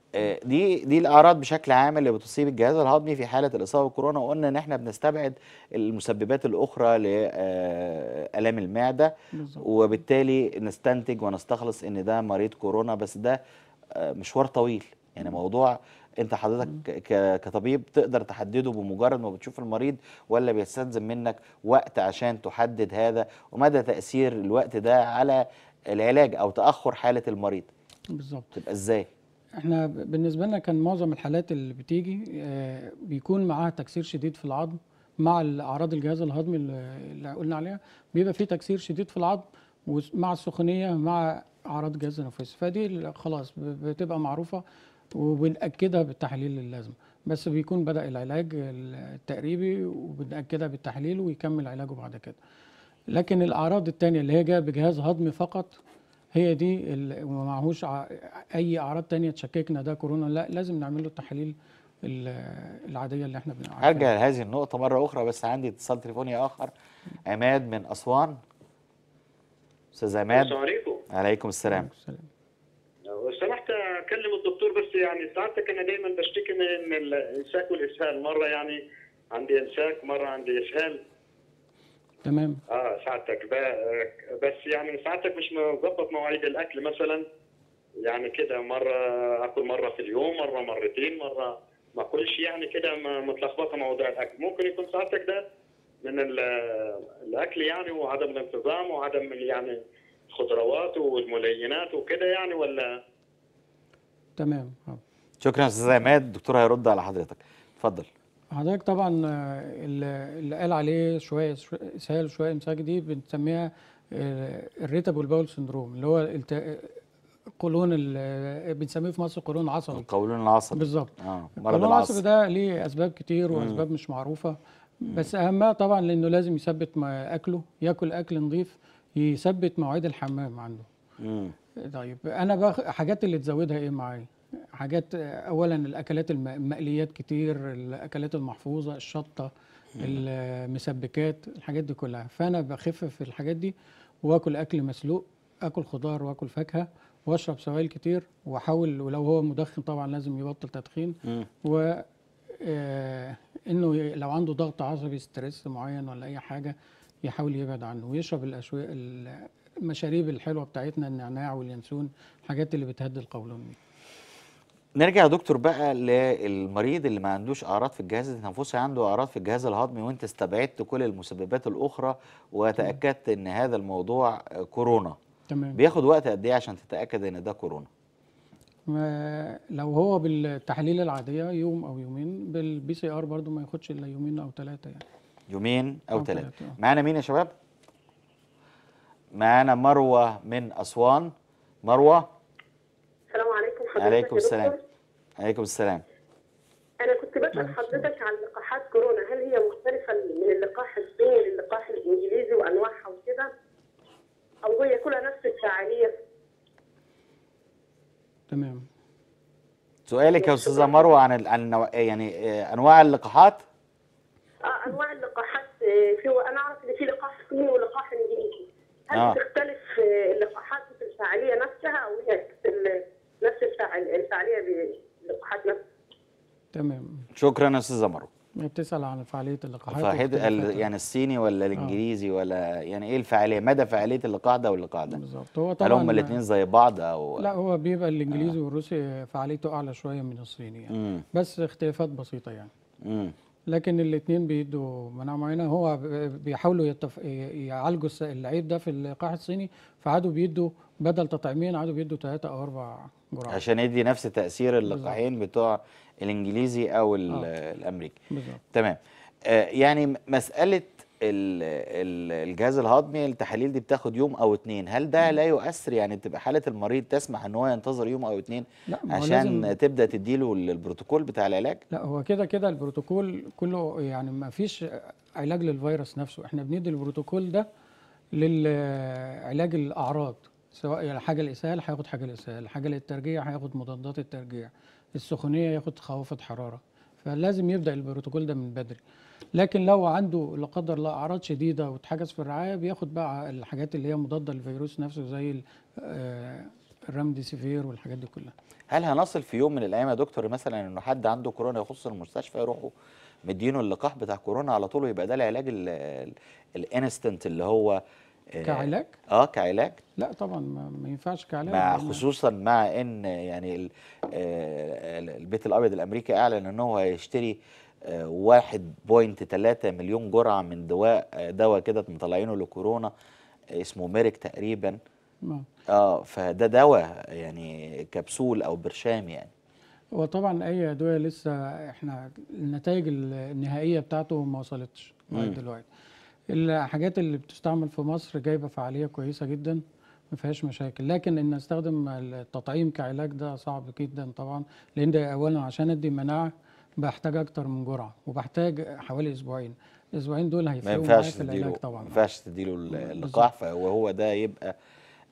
دي دي الاعراض بشكل عام اللي بتصيب الجهاز الهضمي في حاله الاصابه بالكورونا وقلنا ان احنا بنستبعد المسببات الاخرى لالام المعده بالزبط. وبالتالي نستنتج ونستخلص ان ده مريض كورونا بس ده مشوار طويل يعني موضوع انت حضرتك كطبيب تقدر تحدده بمجرد ما بتشوف المريض ولا بيستلزم منك وقت عشان تحدد هذا ومدى تاثير الوقت ده على العلاج او تاخر حاله المريض بالظبط تبقى ازاي احنا بالنسبه لنا كان معظم الحالات اللي بتيجي آه، بيكون معاها تكسير شديد في العظم مع الاعراض الجهاز الهضمي اللي قلنا عليها بيبقى فيه تكسير شديد في العظم ومع السخونيه مع اعراض جهاز النفس فدي خلاص بتبقى معروفه وبنأكدها بالتحليل اللازم بس بيكون بدأ العلاج التقريبي وبنأكدها بالتحليل ويكمل علاجه بعد كده لكن الأعراض التانية اللي هي جاية بجهاز هضمي فقط هي دي وما معهوش أي أعراض تانية تشككنا ده كورونا لا لازم نعمل له التحاليل العادية اللي احنا بنعملها هرجع لهذه النقطة مرة أخرى بس عندي اتصال تليفوني آخر عماد من أسوان أستاذ عماد عليكم السلام, عليكم السلام. اكلم الدكتور بس يعني ساعتك انا دايما بشتكي من الامساك والاسهال مره يعني عندي امساك مره عندي اسهال تمام اه ساعتك بس يعني ساعتك مش مظبط مواعيد الاكل مثلا يعني كده مره اكل مره في اليوم مره مرتين مره ما اكلش يعني كده متلخبطه موضوع الاكل ممكن يكون ساعتك ده من الاكل يعني وعدم الانتظام وعدم يعني الخضروات والملينات وكده يعني ولا تمام آه. شكرا استاذ عماد الدكتور هيرد على حضرتك اتفضل حضرتك طبعا آه، اللي قال عليه شويه اسهال شويه امساك دي بنسميها الريتابول باول سندروم اللي هو الت... قولون بنسميه في مصر قولون عصبي القولون العصبي بالظبط اه القولون العصبي ده ليه اسباب كتير واسباب مم. مش معروفه بس اهمها طبعا لانه لازم يثبت اكله ياكل اكل نظيف يثبت مواعيد الحمام عنده مم. طيب انا بخ... حاجات اللي تزودها ايه معايا حاجات اولا الاكلات المقليات كتير الاكلات المحفوظه الشطه المسبكات الحاجات دي كلها فانا بخفف الحاجات دي واكل اكل مسلوق اكل خضار واكل فاكهه واشرب سوائل كتير واحاول ولو هو مدخن طبعا لازم يبطل تدخين و آه، انه لو عنده ضغط عصبي ستريس معين ولا اي حاجه يحاول يبعد عنه ويشرب الاشواء المشاريب الحلوه بتاعتنا النعناع واليانسون الحاجات اللي بتهدي القولون دي نرجع يا دكتور بقى للمريض اللي ما عندوش اعراض في الجهاز التنفسي عنده اعراض في الجهاز الهضمي وانت استبعدت كل المسببات الاخرى وتاكدت ان هذا الموضوع كورونا تمام بياخد وقت قد ايه عشان تتاكد ان ده كورونا لو هو بالتحاليل العاديه يوم او يومين بالبي سي ار برده ما ياخدش الا يومين او ثلاثه يعني يومين او, أو ثلاثه معانا مين يا شباب معانا مروة من أسوان مروة السلام عليكم حضرتك عليكم السلام دكتور. عليكم السلام أنا كنت بسأل نعم. حضرتك عن لقاحات كورونا هل هي مختلفة من اللقاح الصيني للقاح الإنجليزي وأنواعها وكده أو هي كلها نفس الفعالية تمام سؤالك يا أستاذة مروة عن عن يعني آه، أنواع اللقاحات؟ أه أنواع اللقاحات آه، في أنا أعرف إن في لقاح صيني ولقاح إنجليزي هل آه. تختلف اللقاحات في الفعاليه نفسها او هي نفس الفعاليه باللقاحات نفسها؟ تمام شكرا يا استاذ زمرو بتسال عن فعاليه اللقاحات فحد يعني الصيني ولا آه. الانجليزي آه. ولا يعني ايه الفعاليه مدى فعاليه اللقاح ده واللقاح ده بالظبط هو طبعا هل هم الاثنين زي بعض او لا هو بيبقى الانجليزي آه. والروسي فعاليته اعلى شويه من الصيني يعني مم. بس اختلافات بسيطه يعني امم لكن الاثنين بيدوا مناعه معينه هو بيحاولوا يتف... يعالجوا اللعيب ده في اللقاح الصيني فعادوا بيدوا بدل تطعيمين عادوا بيدوا ثلاثه او اربع جرعات عشان يدي نفس تاثير اللقاحين بتوع الانجليزي او آه. الامريكي بالزبط. تمام آه يعني مساله الجهاز الهضمي التحاليل دي بتاخد يوم او اتنين هل ده لا يؤثر يعني تبقى حاله المريض تسمح ان هو ينتظر يوم او اتنين عشان لازم... تبدا تديله البروتوكول بتاع العلاج لا هو كده كده البروتوكول كله يعني ما فيش علاج للفيروس نفسه احنا بندي البروتوكول ده للعلاج الاعراض سواء يعني حاجه الاسهال هياخد حاجه الاسهال حاجه للترجيع هياخد مضادات الترجيع السخونيه ياخد خوافض حراره فلازم يبدا البروتوكول ده من بدري لكن لو عنده لا قدر الله اعراض شديده واتحجز في الرعايه بياخد بقى الحاجات اللي هي مضاده للفيروس نفسه زي آه، سيفير والحاجات دي كلها هل هنصل في يوم من الايام يا دكتور مثلا انه حد عنده كورونا يخص المستشفى يروحوا مدينه اللقاح بتاع كورونا على طول ويبقى ده العلاج الانستنت اللي هو آه، كعلاج؟ اه كعلاج؟ لا طبعا ما ينفعش كعلاج مع خصوصا مع ان يعني آه، البيت الابيض الامريكي اعلن ان هو هيشتري 1.3 مليون جرعه من دواء دواء كده مطلعينه لكورونا اسمه ميرك تقريبا نعم. اه فده دواء يعني كبسول او برشام يعني هو طبعا اي ادويه لسه احنا النتائج النهائيه بتاعته ما وصلتش لغايه دلوقتي الحاجات اللي بتستعمل في مصر جايبه فعاليه كويسه جدا ما فيهاش مشاكل لكن ان استخدم التطعيم كعلاج ده صعب جدا طبعا لان ده اولا عشان ادي مناعه بحتاج اكتر من جرعه وبحتاج حوالي اسبوعين الاسبوعين دول هيفرقوا معايا في العلاج طبعا ما ينفعش تديله اللقاح فهو ده يبقى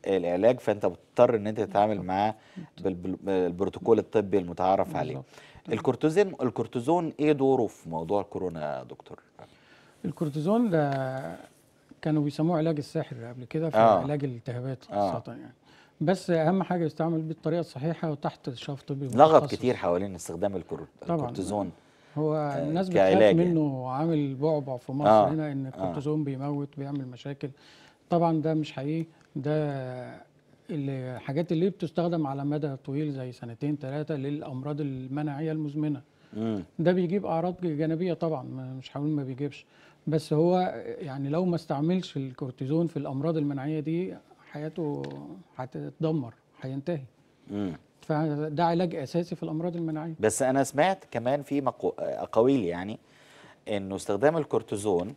العلاج فانت بتضطر ان انت تتعامل معاه بالبروتوكول الطبي المتعارف عليه الكورتيزون الكورتيزون ايه دوره في موضوع الكورونا يا دكتور الكورتيزون ده كانوا بيسموه علاج الساحر قبل كده في آه. علاج الالتهابات خاصه آه. يعني بس اهم حاجه يستعمل بالطريقه الصحيحه وتحت اشراف طبي لغط كتير حوالين استخدام الكورتيزون هو آه، الناس بتخاف يعني. منه عامل بعبع في مصر آه هنا ان آه. الكورتيزون آه بيموت بيعمل مشاكل طبعا ده مش حقيقي ده الحاجات اللي بتستخدم على مدى طويل زي سنتين ثلاثه للامراض المناعيه المزمنه مم. ده بيجيب اعراض جانبيه طبعا مش حاول ما بيجيبش بس هو يعني لو ما استعملش الكورتيزون في الامراض المناعيه دي حياته هتتدمر هينتهي فده علاج اساسي في الامراض المناعيه بس انا سمعت كمان في اقاويل يعني انه استخدام الكورتيزون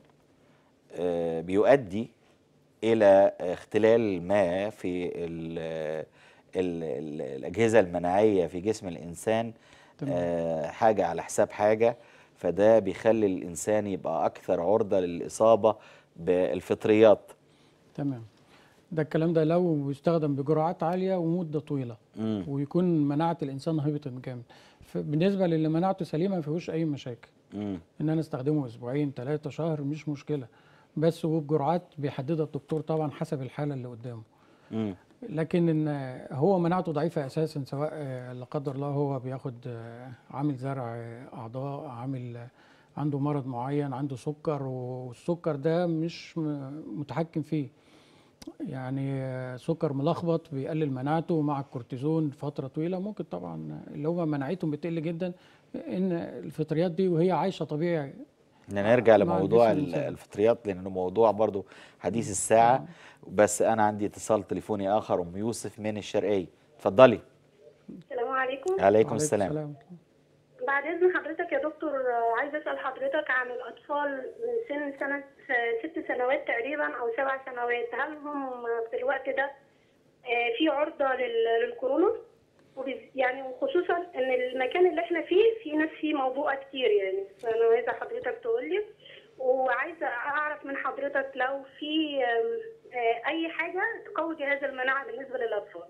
آه، بيؤدي الى اختلال ما في الـ ال ال الاجهزه المناعيه في جسم الانسان تمام. آه، حاجه على حساب حاجه فده بيخلي الانسان يبقى اكثر عرضه للاصابه بالفطريات تمام ده الكلام ده لو يستخدم بجرعات عاليه ومده طويله مم. ويكون مناعه الانسان هبطت جامد بالنسبه للي مناعته سليمه ما فيهوش اي مشاكل مم. ان انا استخدمه اسبوعين ثلاثه شهر مش مشكله بس وبجرعات بيحددها الدكتور طبعا حسب الحاله اللي قدامه مم. لكن ان هو مناعته ضعيفه اساسا سواء لا قدر الله هو بياخد عامل زرع اعضاء عامل عنده مرض معين عنده سكر والسكر ده مش متحكم فيه يعني سكر ملخبط بيقلل مناعته مع الكورتيزون فتره طويله ممكن طبعا اللي هم مناعتهم بتقل جدا ان الفطريات دي وهي عايشه طبيعي يعني نرجع لموضوع الفطريات لانه موضوع برضو حديث الساعه بس انا عندي اتصال تليفوني اخر ام يوسف من الشرقيه اتفضلي السلام عليكم وعليكم السلام, السلام. بعد اذن حضرتك يا دكتور عايزه اسال حضرتك عن الاطفال من سن سنه ست سنوات تقريبا او سبع سنوات هل هم في الوقت ده آه، في عرضه للكورونا يعني وخصوصا ان المكان اللي احنا فيه في ناس فيه موضوعه كتير يعني فانا عايزه حضرتك تقول لي وعايزه اعرف من حضرتك لو في آه، اي حاجه تقوي جهاز المناعه بالنسبه للاطفال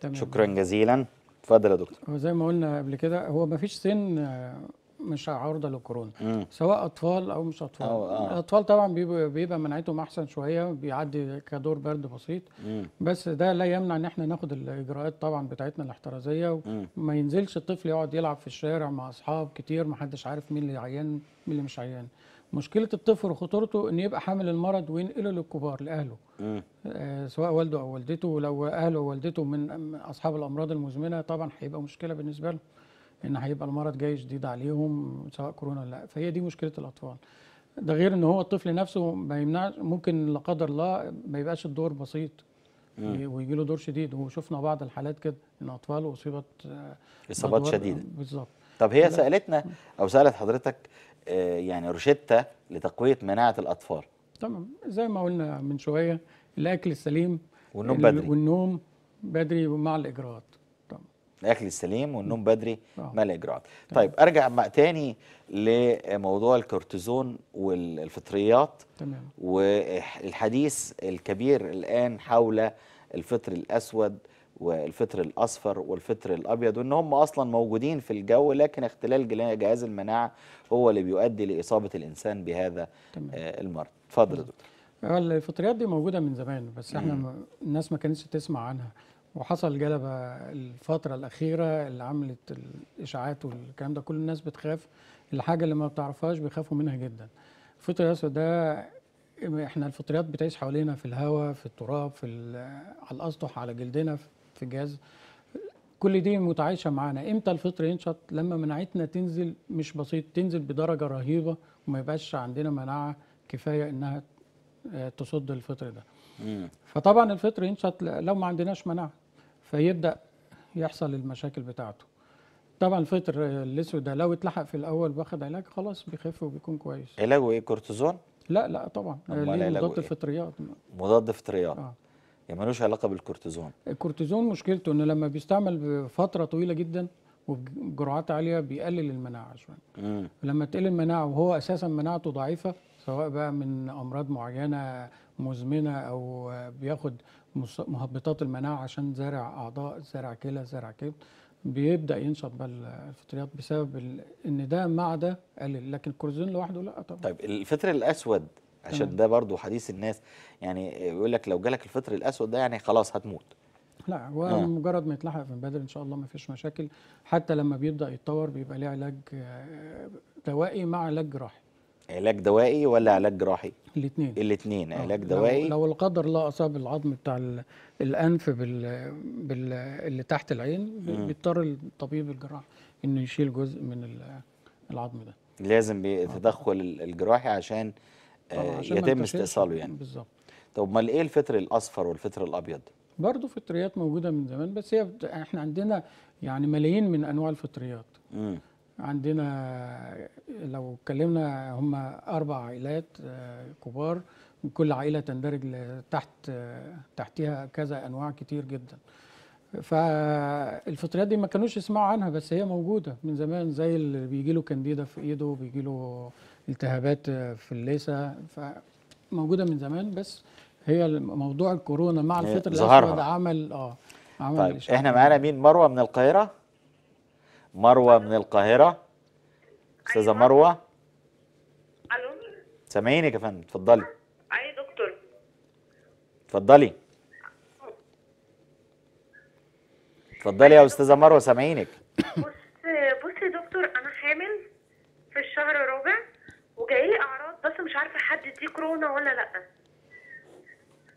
تمام. شكرا جزيلا اتفضل يا دكتور زي ما قلنا قبل كده هو ما فيش سن آه، مش عرضه للكورونا مم. سواء اطفال او مش اطفال أو آه. الاطفال طبعا بيبقى مناعتهم احسن شويه بيعدي كدور برد بسيط مم. بس ده لا يمنع ان احنا ناخد الاجراءات طبعا بتاعتنا الاحترازيه وما ينزلش الطفل يقعد يلعب في الشارع مع اصحاب كتير ما حدش عارف مين اللي عيان مين اللي مش عيان مشكله الطفل وخطورته ان يبقى حامل المرض وينقله للكبار لاهله آه سواء والده او والدته لو اهله أو والدته من اصحاب الامراض المزمنه طبعا هيبقى مشكله بالنسبه لهم ان هيبقى المرض جاي شديد عليهم سواء كورونا ولا لا فهي دي مشكله الاطفال ده غير ان هو الطفل نفسه ما يمنعش ممكن لا قدر الله ما يبقاش الدور بسيط ويجي له دور شديد وشفنا بعض الحالات كده ان اطفال اصيبت آه، اصابات شديده بالظبط طب هي سالتنا او سالت حضرتك آه، يعني روشتة لتقوية مناعة الأطفال تمام زي ما قلنا من شوية الأكل السليم والنوم بدري والنوم بدري مع الإجراءات تمام الأكل السليم والنوم بدري آه. مع الإجراءات طيب أرجع بقى تاني لموضوع الكورتيزون والفطريات تمام والحديث الكبير الآن حول الفطر الأسود والفطر الاصفر والفطر الابيض وان هم اصلا موجودين في الجو لكن اختلال جهاز المناعه هو اللي بيؤدي لاصابه الانسان بهذا تمام. آه، المرض اتفضل يا دكتور الفطريات دي موجوده من زمان بس احنا م- الناس ما كانتش تسمع عنها وحصل جلبة الفترة الأخيرة اللي عملت الإشاعات والكلام ده كل الناس بتخاف الحاجة اللي ما بتعرفهاش بيخافوا منها جدا الفطر الأسود ده احنا الفطريات بتعيش حوالينا في الهواء في التراب في على الأسطح على جلدنا في في الجهاز كل دي متعايشه معانا امتى الفطر ينشط لما مناعتنا تنزل مش بسيط تنزل بدرجه رهيبه وما يبقاش عندنا مناعه كفايه انها آه، تصد الفطر ده فطبعا الفطر ينشط لو ما عندناش مناعه فيبدا يحصل المشاكل بتاعته طبعا الفطر الاسود ده لو اتلحق في الاول واخد علاج خلاص بيخف وبيكون كويس علاجه ايه كورتيزون لا لا طبعا مضاد الفطريات إيه؟ مضاد فطريات آه. يعني ملوش علاقه بالكورتيزون الكورتيزون مشكلته انه لما بيستعمل بفتره طويله جدا وبجرعات عاليه بيقلل المناعه شويه لما تقل المناعه وهو اساسا مناعته ضعيفه سواء بقى من امراض معينه مزمنه او بياخد مهبطات المناعه عشان زارع اعضاء زارع كلى زارع كبد بيبدا ينشط بقى الفطريات بسبب ان ده مع ده قلل لكن الكورتيزون لوحده لا طبعا طيب الفطر الاسود عشان ده برضو حديث الناس يعني يقول لك لو جالك الفطر الاسود ده يعني خلاص هتموت لا هو آه. مجرد ما يتلحق من بدري ان شاء الله ما فيش مشاكل حتى لما بيبدا يتطور بيبقى ليه علاج آه، دوائي مع علاج جراحي علاج دوائي ولا علاج جراحي؟ الاثنين الاثنين آه، علاج دوائي لو, لو القدر الله اصاب العظم بتاع الانف بال, بال اللي تحت العين بيضطر الطبيب الجراح انه يشيل جزء من العظم ده لازم بتدخل الجراحي عشان يتم استئصاله يعني بالظبط طب امال ايه الفطر الاصفر والفطر الابيض برضه فطريات موجوده من زمان بس هي احنا عندنا يعني ملايين من انواع الفطريات مم. عندنا لو اتكلمنا هم اربع عائلات آه، كبار كل عائله تندرج تحت آه، تحتها كذا انواع كتير جدا فالفطريات دي ما كانوش يسمعوا عنها بس هي موجوده من زمان زي اللي بيجي له كانديدا في ايده بيجي له التهابات في الليسة موجودة من زمان بس هي موضوع الكورونا مع الفطر الأسود عمل اه عمل طيب احنا معانا مين مروة من القاهرة مروة من القاهرة أستاذة أيوة. مروة ألو سامعينك يا فندم اتفضلي أي دكتور اتفضلي اتفضلي يا استاذه مروه سامعينك بص بص يا دكتور انا حامل في الشهر مش عارفه حد دي كورونا ولا لا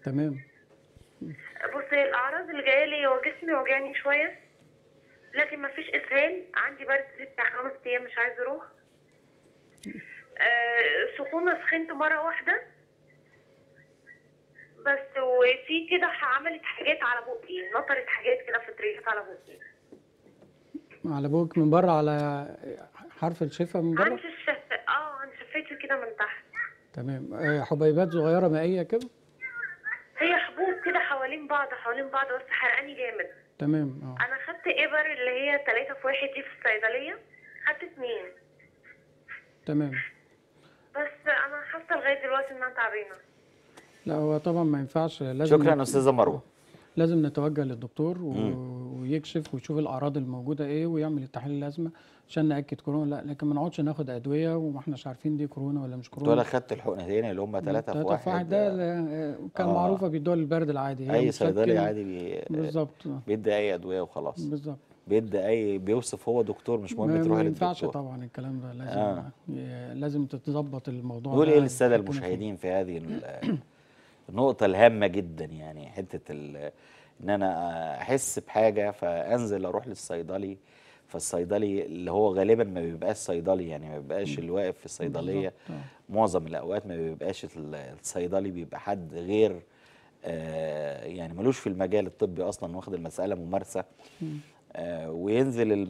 تمام بصي الاعراض اللي جايه لي هو جسمي وجعني شويه لكن ما فيش اسهال عندي برد بتاع خمس ايام مش عايزه اروح آه سخونه سخنت مره واحده بس وفي كده عملت حاجات على بقي نطرت حاجات كده في فطريات على بقي على بوك من بره على حرف الشفا من بره؟ عند الشفا اه عند شفتي كده من تحت تمام آه، حبيبات صغيره مائيه كده هي حبوب كده حوالين بعض حوالين بعض بس حرقاني جامد تمام اه انا خدت ابر اللي هي 3 في 1 دي في الصيدليه خدت اثنين تمام بس انا حاسه لغايه دلوقتي انها تعبانه لا هو طبعا ما ينفعش لازم شكرا يا استاذه مروه لازم نتوجه للدكتور و... ويكشف ويشوف الاعراض الموجوده ايه ويعمل التحاليل اللازمه عشان ناكد كورونا لا لكن ما نقعدش ناخد ادويه وما احناش عارفين دي كورونا ولا مش كورونا دول خدت الحقنتين اللي هم ثلاثه في واحد في واحد ده كان آه معروفه بيدوها البرد العادي اي صيدلي عادي بي بالظبط بيدي اي ادويه وخلاص بالظبط بيدي اي بيوصف هو دكتور مش مهم تروح للدكتور ما ينفعش طبعا الكلام ده لازم آه. لازم تتظبط الموضوع دول ايه للساده المشاهدين في هذه النقطه الهامه جدا يعني حته ان انا احس بحاجه فانزل اروح للصيدلي فالصيدلي اللي هو غالبا ما بيبقاش صيدلي يعني ما بيبقاش اللي واقف في الصيدليه آه. معظم الاوقات ما بيبقاش الصيدلي بيبقى حد غير آه، يعني ملوش في المجال الطبي اصلا واخد المساله ممارسه آه، وينزل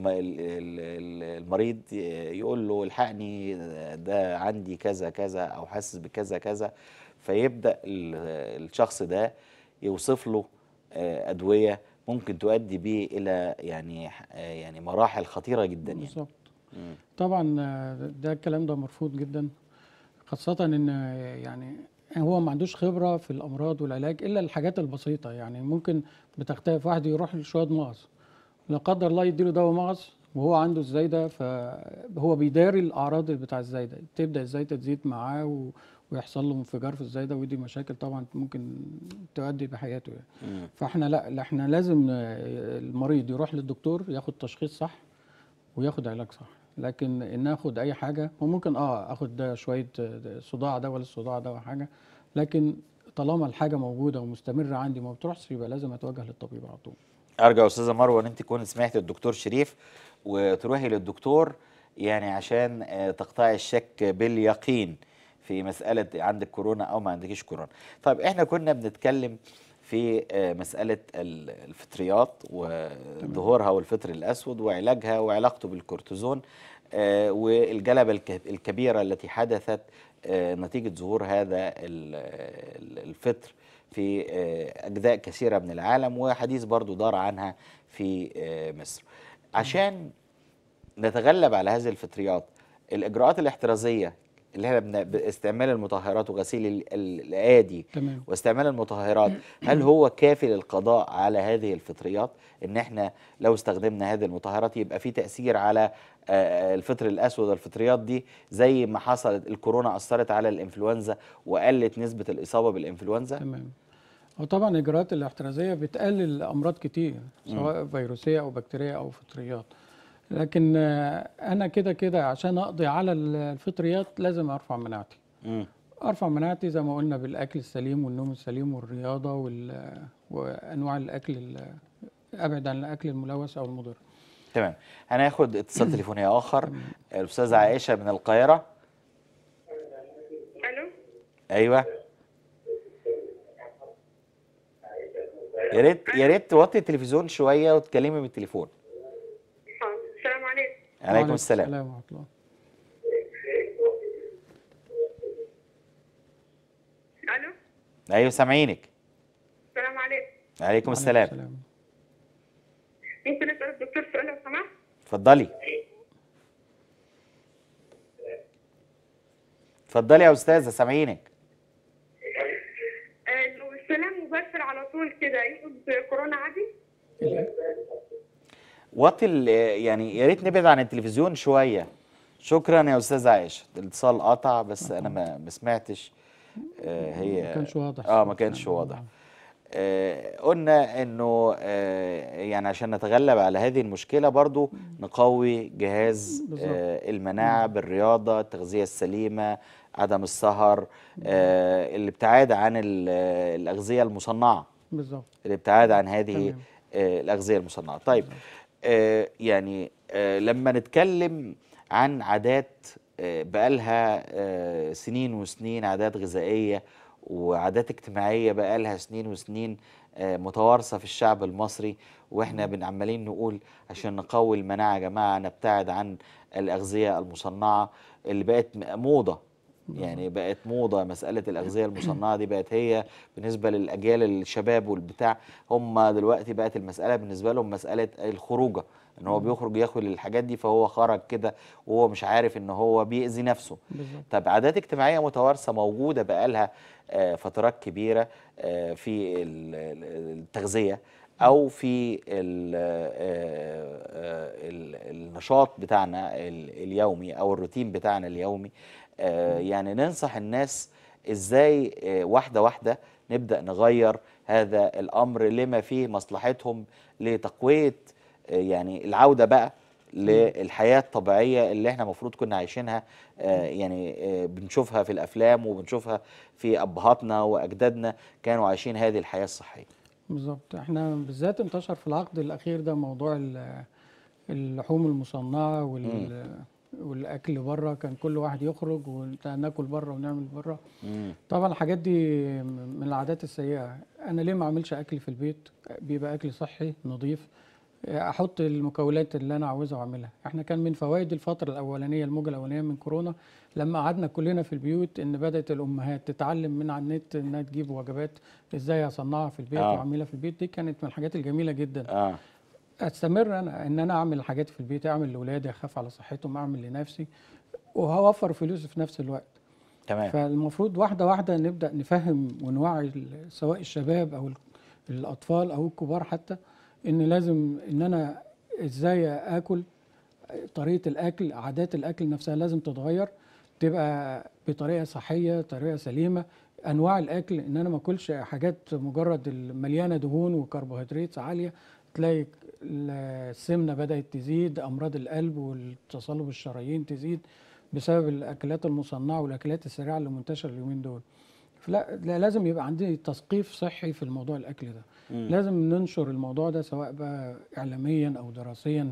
المريض يقول له الحقني ده عندي كذا كذا او حاسس بكذا كذا فيبدا الشخص ده يوصف له ادويه ممكن تؤدي به الى يعني يعني مراحل خطيره جدا يعني بالظبط طبعا آه، ده الكلام ده مرفوض جدا خاصه ان آه، يعني هو ما عندوش خبره في الامراض والعلاج الا الحاجات البسيطه يعني ممكن بتختلف واحد يروح لشويه مغص لا قدر الله يديله دواء مغص وهو عنده الزايده فهو بيداري الاعراض بتاع الزايده تبدا الزايده تزيد معاه ويحصل له انفجار في الزايده ودي مشاكل طبعا ممكن تؤدي بحياته يعني. فاحنا لا, احنا لازم المريض يروح للدكتور ياخد تشخيص صح وياخد علاج صح لكن ان اخد اي حاجه وممكن اه اخد ده شويه صداع ده ولا الصداع ده ولا حاجه لكن طالما الحاجه موجوده ومستمره عندي ما بتروحش يبقى لازم اتوجه للطبيب على طول ارجع استاذه مروه ان انت تكوني سمعتي الدكتور شريف وتروحي للدكتور يعني عشان آه، تقطعي الشك باليقين في مساله عندك كورونا او ما عندكش كورونا طيب احنا كنا بنتكلم في آه، مساله الفطريات وظهورها والفطر الاسود وعلاجها وعلاقته بالكورتيزون آه، والجلبة الكبيرة التي حدثت آه، نتيجة ظهور هذا الفطر في أجزاء كثيرة من العالم وحديث برضو دار عنها في مصر عشان نتغلب على هذه الفطريات الإجراءات الاحترازية اللي احنا استعمال المطهرات وغسيل الايادي واستعمال المطهرات هل هو كافي للقضاء على هذه الفطريات ان احنا لو استخدمنا هذه المطهرات يبقى في تاثير على آه، آه، الفطر الاسود والفطريات دي زي ما حصلت الكورونا اثرت على الانفلونزا وقلت نسبه الاصابه بالانفلونزا تمام وطبعا الاجراءات الاحترازيه بتقلل امراض كتير سواء فيروسيه او بكتيريه او فطريات لكن انا كده كده عشان اقضي على الفطريات لازم ارفع مناعتي م. ارفع مناعتي زي ما قلنا بالاكل السليم والنوم السليم والرياضه وال... وانواع الاكل ابعد عن الاكل الملوث او المضر تمام هناخد اتصال تليفوني اخر الاستاذه عائشه من القاهره الو ايوه يا ريت يا ريت توطي التلفزيون شويه وتكلمي بالتليفون عليكم السلام السلام ورحمة الله ألو أيوه سامعينك السلام عليكم عليكم السلام السلام ممكن أسأل الدكتور سؤال لو سمحت اتفضلي اتفضلي يا أستاذة سامعينك آه، السلام مباشر على طول كده يقصد كورونا عادي إيه؟ وات يعني يا ريت نبعد عن التلفزيون شويه شكرا يا استاذ عائشه الاتصال قطع بس انا ما سمعتش آه، هي ما كانش واضح اه ما كانش واضح آه، قلنا انه آه، يعني عشان نتغلب على هذه المشكله برضو نقوي جهاز المناعه بالرياضه التغذيه السليمه عدم السهر الابتعاد عن الاغذيه المصنعه بالظبط الابتعاد عن هذه الاغذيه المصنعه طيب بالزبط. آه، يعني آه، لما نتكلم عن عادات آه، بقالها سنين وسنين عادات غذائية وعادات اجتماعية بقالها سنين وسنين متوارثة في الشعب المصري واحنا بنعملين نقول عشان نقوي المناعة يا جماعة نبتعد عن الأغذية المصنعة اللي بقت موضة يعني بقت موضه مساله الاغذيه المصنعه دي بقت هي بالنسبه للاجيال الشباب والبتاع هم دلوقتي بقت المساله بالنسبه لهم مساله الخروجه ان هو بيخرج ياكل الحاجات دي فهو خرج كده وهو مش عارف ان هو بيأذي نفسه طب عادات اجتماعيه متوارثه موجوده بقالها آه، فترات كبيره آه، في التغذيه او في آه، النشاط بتاعنا اليومي او الروتين بتاعنا اليومي آه، يعني ننصح الناس ازاي آه، واحده واحده نبدا نغير هذا الامر لما فيه مصلحتهم لتقويه آه، يعني العوده بقى للحياه الطبيعيه اللي احنا المفروض كنا عايشينها يعني بنشوفها في الافلام وبنشوفها في ابهاتنا واجدادنا كانوا عايشين هذه الحياه الصحيه. بالظبط احنا بالذات انتشر في العقد الاخير ده موضوع اللحوم المصنعه وال والاكل بره كان كل واحد يخرج وناكل بره ونعمل بره طبعا الحاجات دي من العادات السيئه انا ليه ما اعملش اكل في البيت بيبقى اكل صحي نظيف احط المكونات اللي انا عاوزها واعملها احنا كان من فوائد الفتره الاولانيه الموجه الاولانيه من كورونا لما قعدنا كلنا في البيوت ان بدات الامهات تتعلم من على النت انها تجيب وجبات ازاي اصنعها في البيت آه. واعملها في البيت دي كانت من الحاجات الجميله جدا آه. استمر انا ان انا اعمل الحاجات في البيت اعمل لاولادي اخاف على صحتهم اعمل لنفسي وهوفر فلوس في نفس الوقت تمام فالمفروض واحده واحده نبدا نفهم ونوعي سواء الشباب او الاطفال او الكبار حتى ان لازم ان انا ازاي اكل طريقه الاكل عادات الاكل نفسها لازم تتغير تبقى بطريقه صحيه طريقه سليمه انواع الاكل ان انا ما اكلش حاجات مجرد مليانه دهون وكربوهيدرات عاليه تلاقي السمنه بدات تزيد امراض القلب والتصلب الشرايين تزيد بسبب الاكلات المصنعه والاكلات السريعه اللي منتشره اليومين دول فلا لازم يبقى عندي تثقيف صحي في الموضوع الاكل ده مم. لازم ننشر الموضوع ده سواء بقى اعلاميا او دراسيا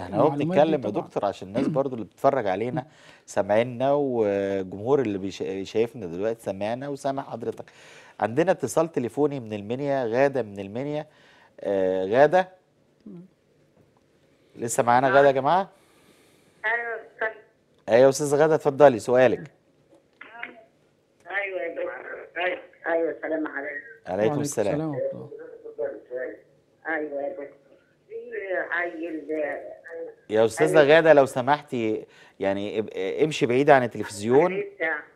احنا هو بنتكلم يا دكتور عشان الناس برضو اللي بتتفرج علينا سامعينا والجمهور اللي شايفنا دلوقتي سامعنا وسامع حضرتك عندنا اتصال تليفوني من المنيا غاده من المنيا آه، غاده لسه معانا غاده يا أه. جماعه ايوه ايوه يا استاذه غاده اتفضلي سؤالك ايوه ايوه ايوه السلام عليكم عليكم السلام ايوه يا يا استاذه غاده لو سمحتي يعني امشي بعيد عن التلفزيون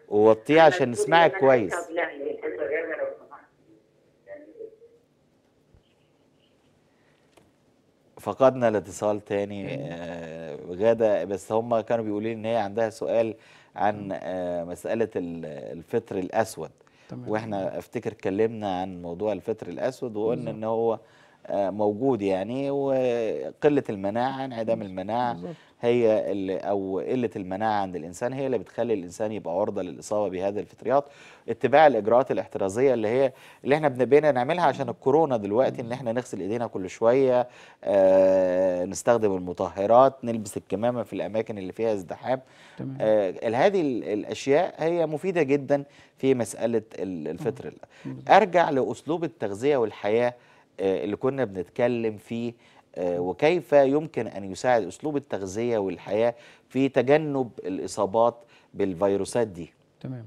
ووطيه عشان نسمعك كويس فقدنا الاتصال تاني آه، غاده بس هم كانوا بيقولوا لي ان هي عندها سؤال عن آه، مساله الفطر الاسود تمام. واحنا افتكر اتكلمنا عن موضوع الفطر الاسود وقلنا ان هو آه، موجود يعني وقله المناعه انعدام المناعه بالزبط. هي اللي أو قلة المناعة عند الإنسان هي اللي بتخلي الإنسان يبقى عرضة للإصابة بهذا الفطريات اتباع الإجراءات الاحترازية اللي هي اللي احنا بنبينا نعملها عشان الكورونا دلوقتي إن احنا نغسل إيدينا كل شوية آه نستخدم المطهرات نلبس الكمامة في الأماكن اللي فيها ازدحام آه هذه الأشياء هي مفيدة جدا في مسألة الفطر أرجع لأسلوب التغذية والحياة آه، اللي كنا بنتكلم فيه آه، وكيف يمكن أن يساعد أسلوب التغذية والحياة في تجنب الإصابات بالفيروسات دي تمام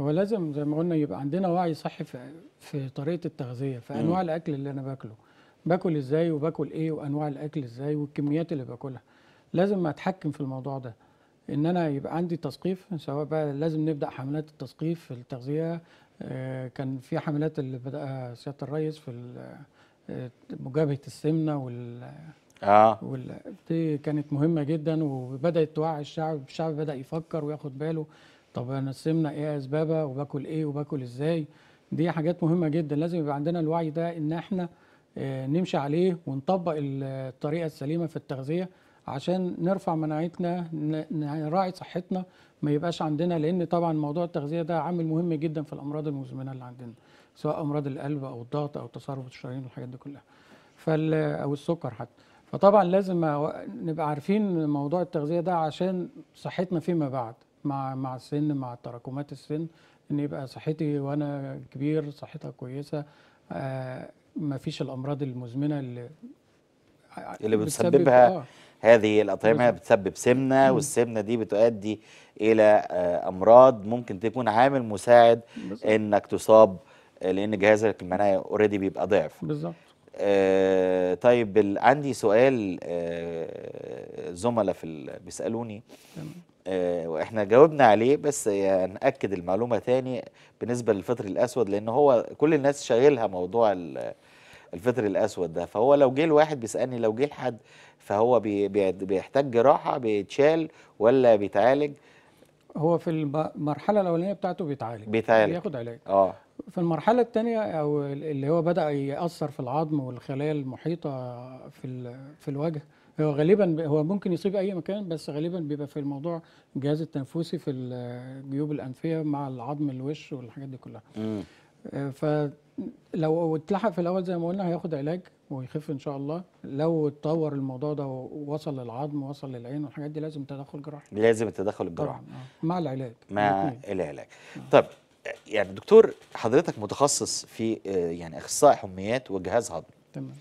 هو لازم زي ما قلنا يبقى عندنا وعي صحي في, في طريقة التغذية في أنواع الأكل اللي أنا باكله باكل إزاي وباكل إيه وأنواع الأكل إزاي والكميات اللي باكلها لازم أتحكم في الموضوع ده ان انا يبقى عندي تثقيف سواء بقى لازم نبدا حملات التثقيف في التغذيه آه، كان في حملات اللي بداها سياده الرئيس في مجابهه السمنه وال اه وال... دي كانت مهمه جدا وبدات توعي الشعب الشعب بدا يفكر وياخد باله طب انا السمنه ايه اسبابها وباكل ايه وباكل ازاي دي حاجات مهمه جدا لازم يبقى عندنا الوعي ده ان احنا آه، نمشي عليه ونطبق الطريقه السليمه في التغذيه عشان نرفع مناعتنا نراعي صحتنا ما يبقاش عندنا لان طبعا موضوع التغذيه ده عامل مهم جدا في الامراض المزمنه اللي عندنا سواء امراض القلب او الضغط او تصرف الشرايين والحاجات دي كلها فال او السكر حتى فطبعا لازم نبقى عارفين موضوع التغذيه ده عشان صحتنا فيما بعد مع مع السن مع تراكمات السن ان يبقى صحتي وانا كبير صحتها كويسه آه، ما فيش الامراض المزمنه اللي آه، اللي بتسببها آه. هذه الاطعمه بتسبب سمنه مم. والسمنه دي بتؤدي الى آه، امراض ممكن تكون عامل مساعد بالزبط. انك تصاب لان جهازك المناعي اوريدي بيبقى ضعف بالظبط آه طيب عندي سؤال آه زملاء في بيسالوني آه واحنا جاوبنا عليه بس ناكد يعني المعلومه ثاني بالنسبه للفطر الاسود لان هو كل الناس شاغلها موضوع الفطر الاسود ده فهو لو جه الواحد بيسالني لو جه لحد فهو بي بيحتاج جراحه بيتشال ولا بيتعالج هو في المرحله الاولانيه بتاعته بيتعالج بيتعالج بياخد علاج اه في المرحلة الثانية أو اللي هو بدأ يأثر في العظم والخلايا المحيطة آه، في في الوجه هو غالبا هو ممكن يصيب أي مكان بس غالبا بيبقى في الموضوع الجهاز التنفسي في الجيوب الأنفية مع العظم الوش والحاجات دي كلها. آه، فلو اتلحق في الأول زي ما قلنا هياخد علاج ويخف إن شاء الله لو اتطور الموضوع ده ووصل للعظم ووصل للعين والحاجات دي لازم تدخل جراحي. لازم التدخل الجراحي. آه، مع العلاج. مع العلاج. طب يعني دكتور حضرتك متخصص في آه، يعني اخصائي حميات وجهاز هضمي تمام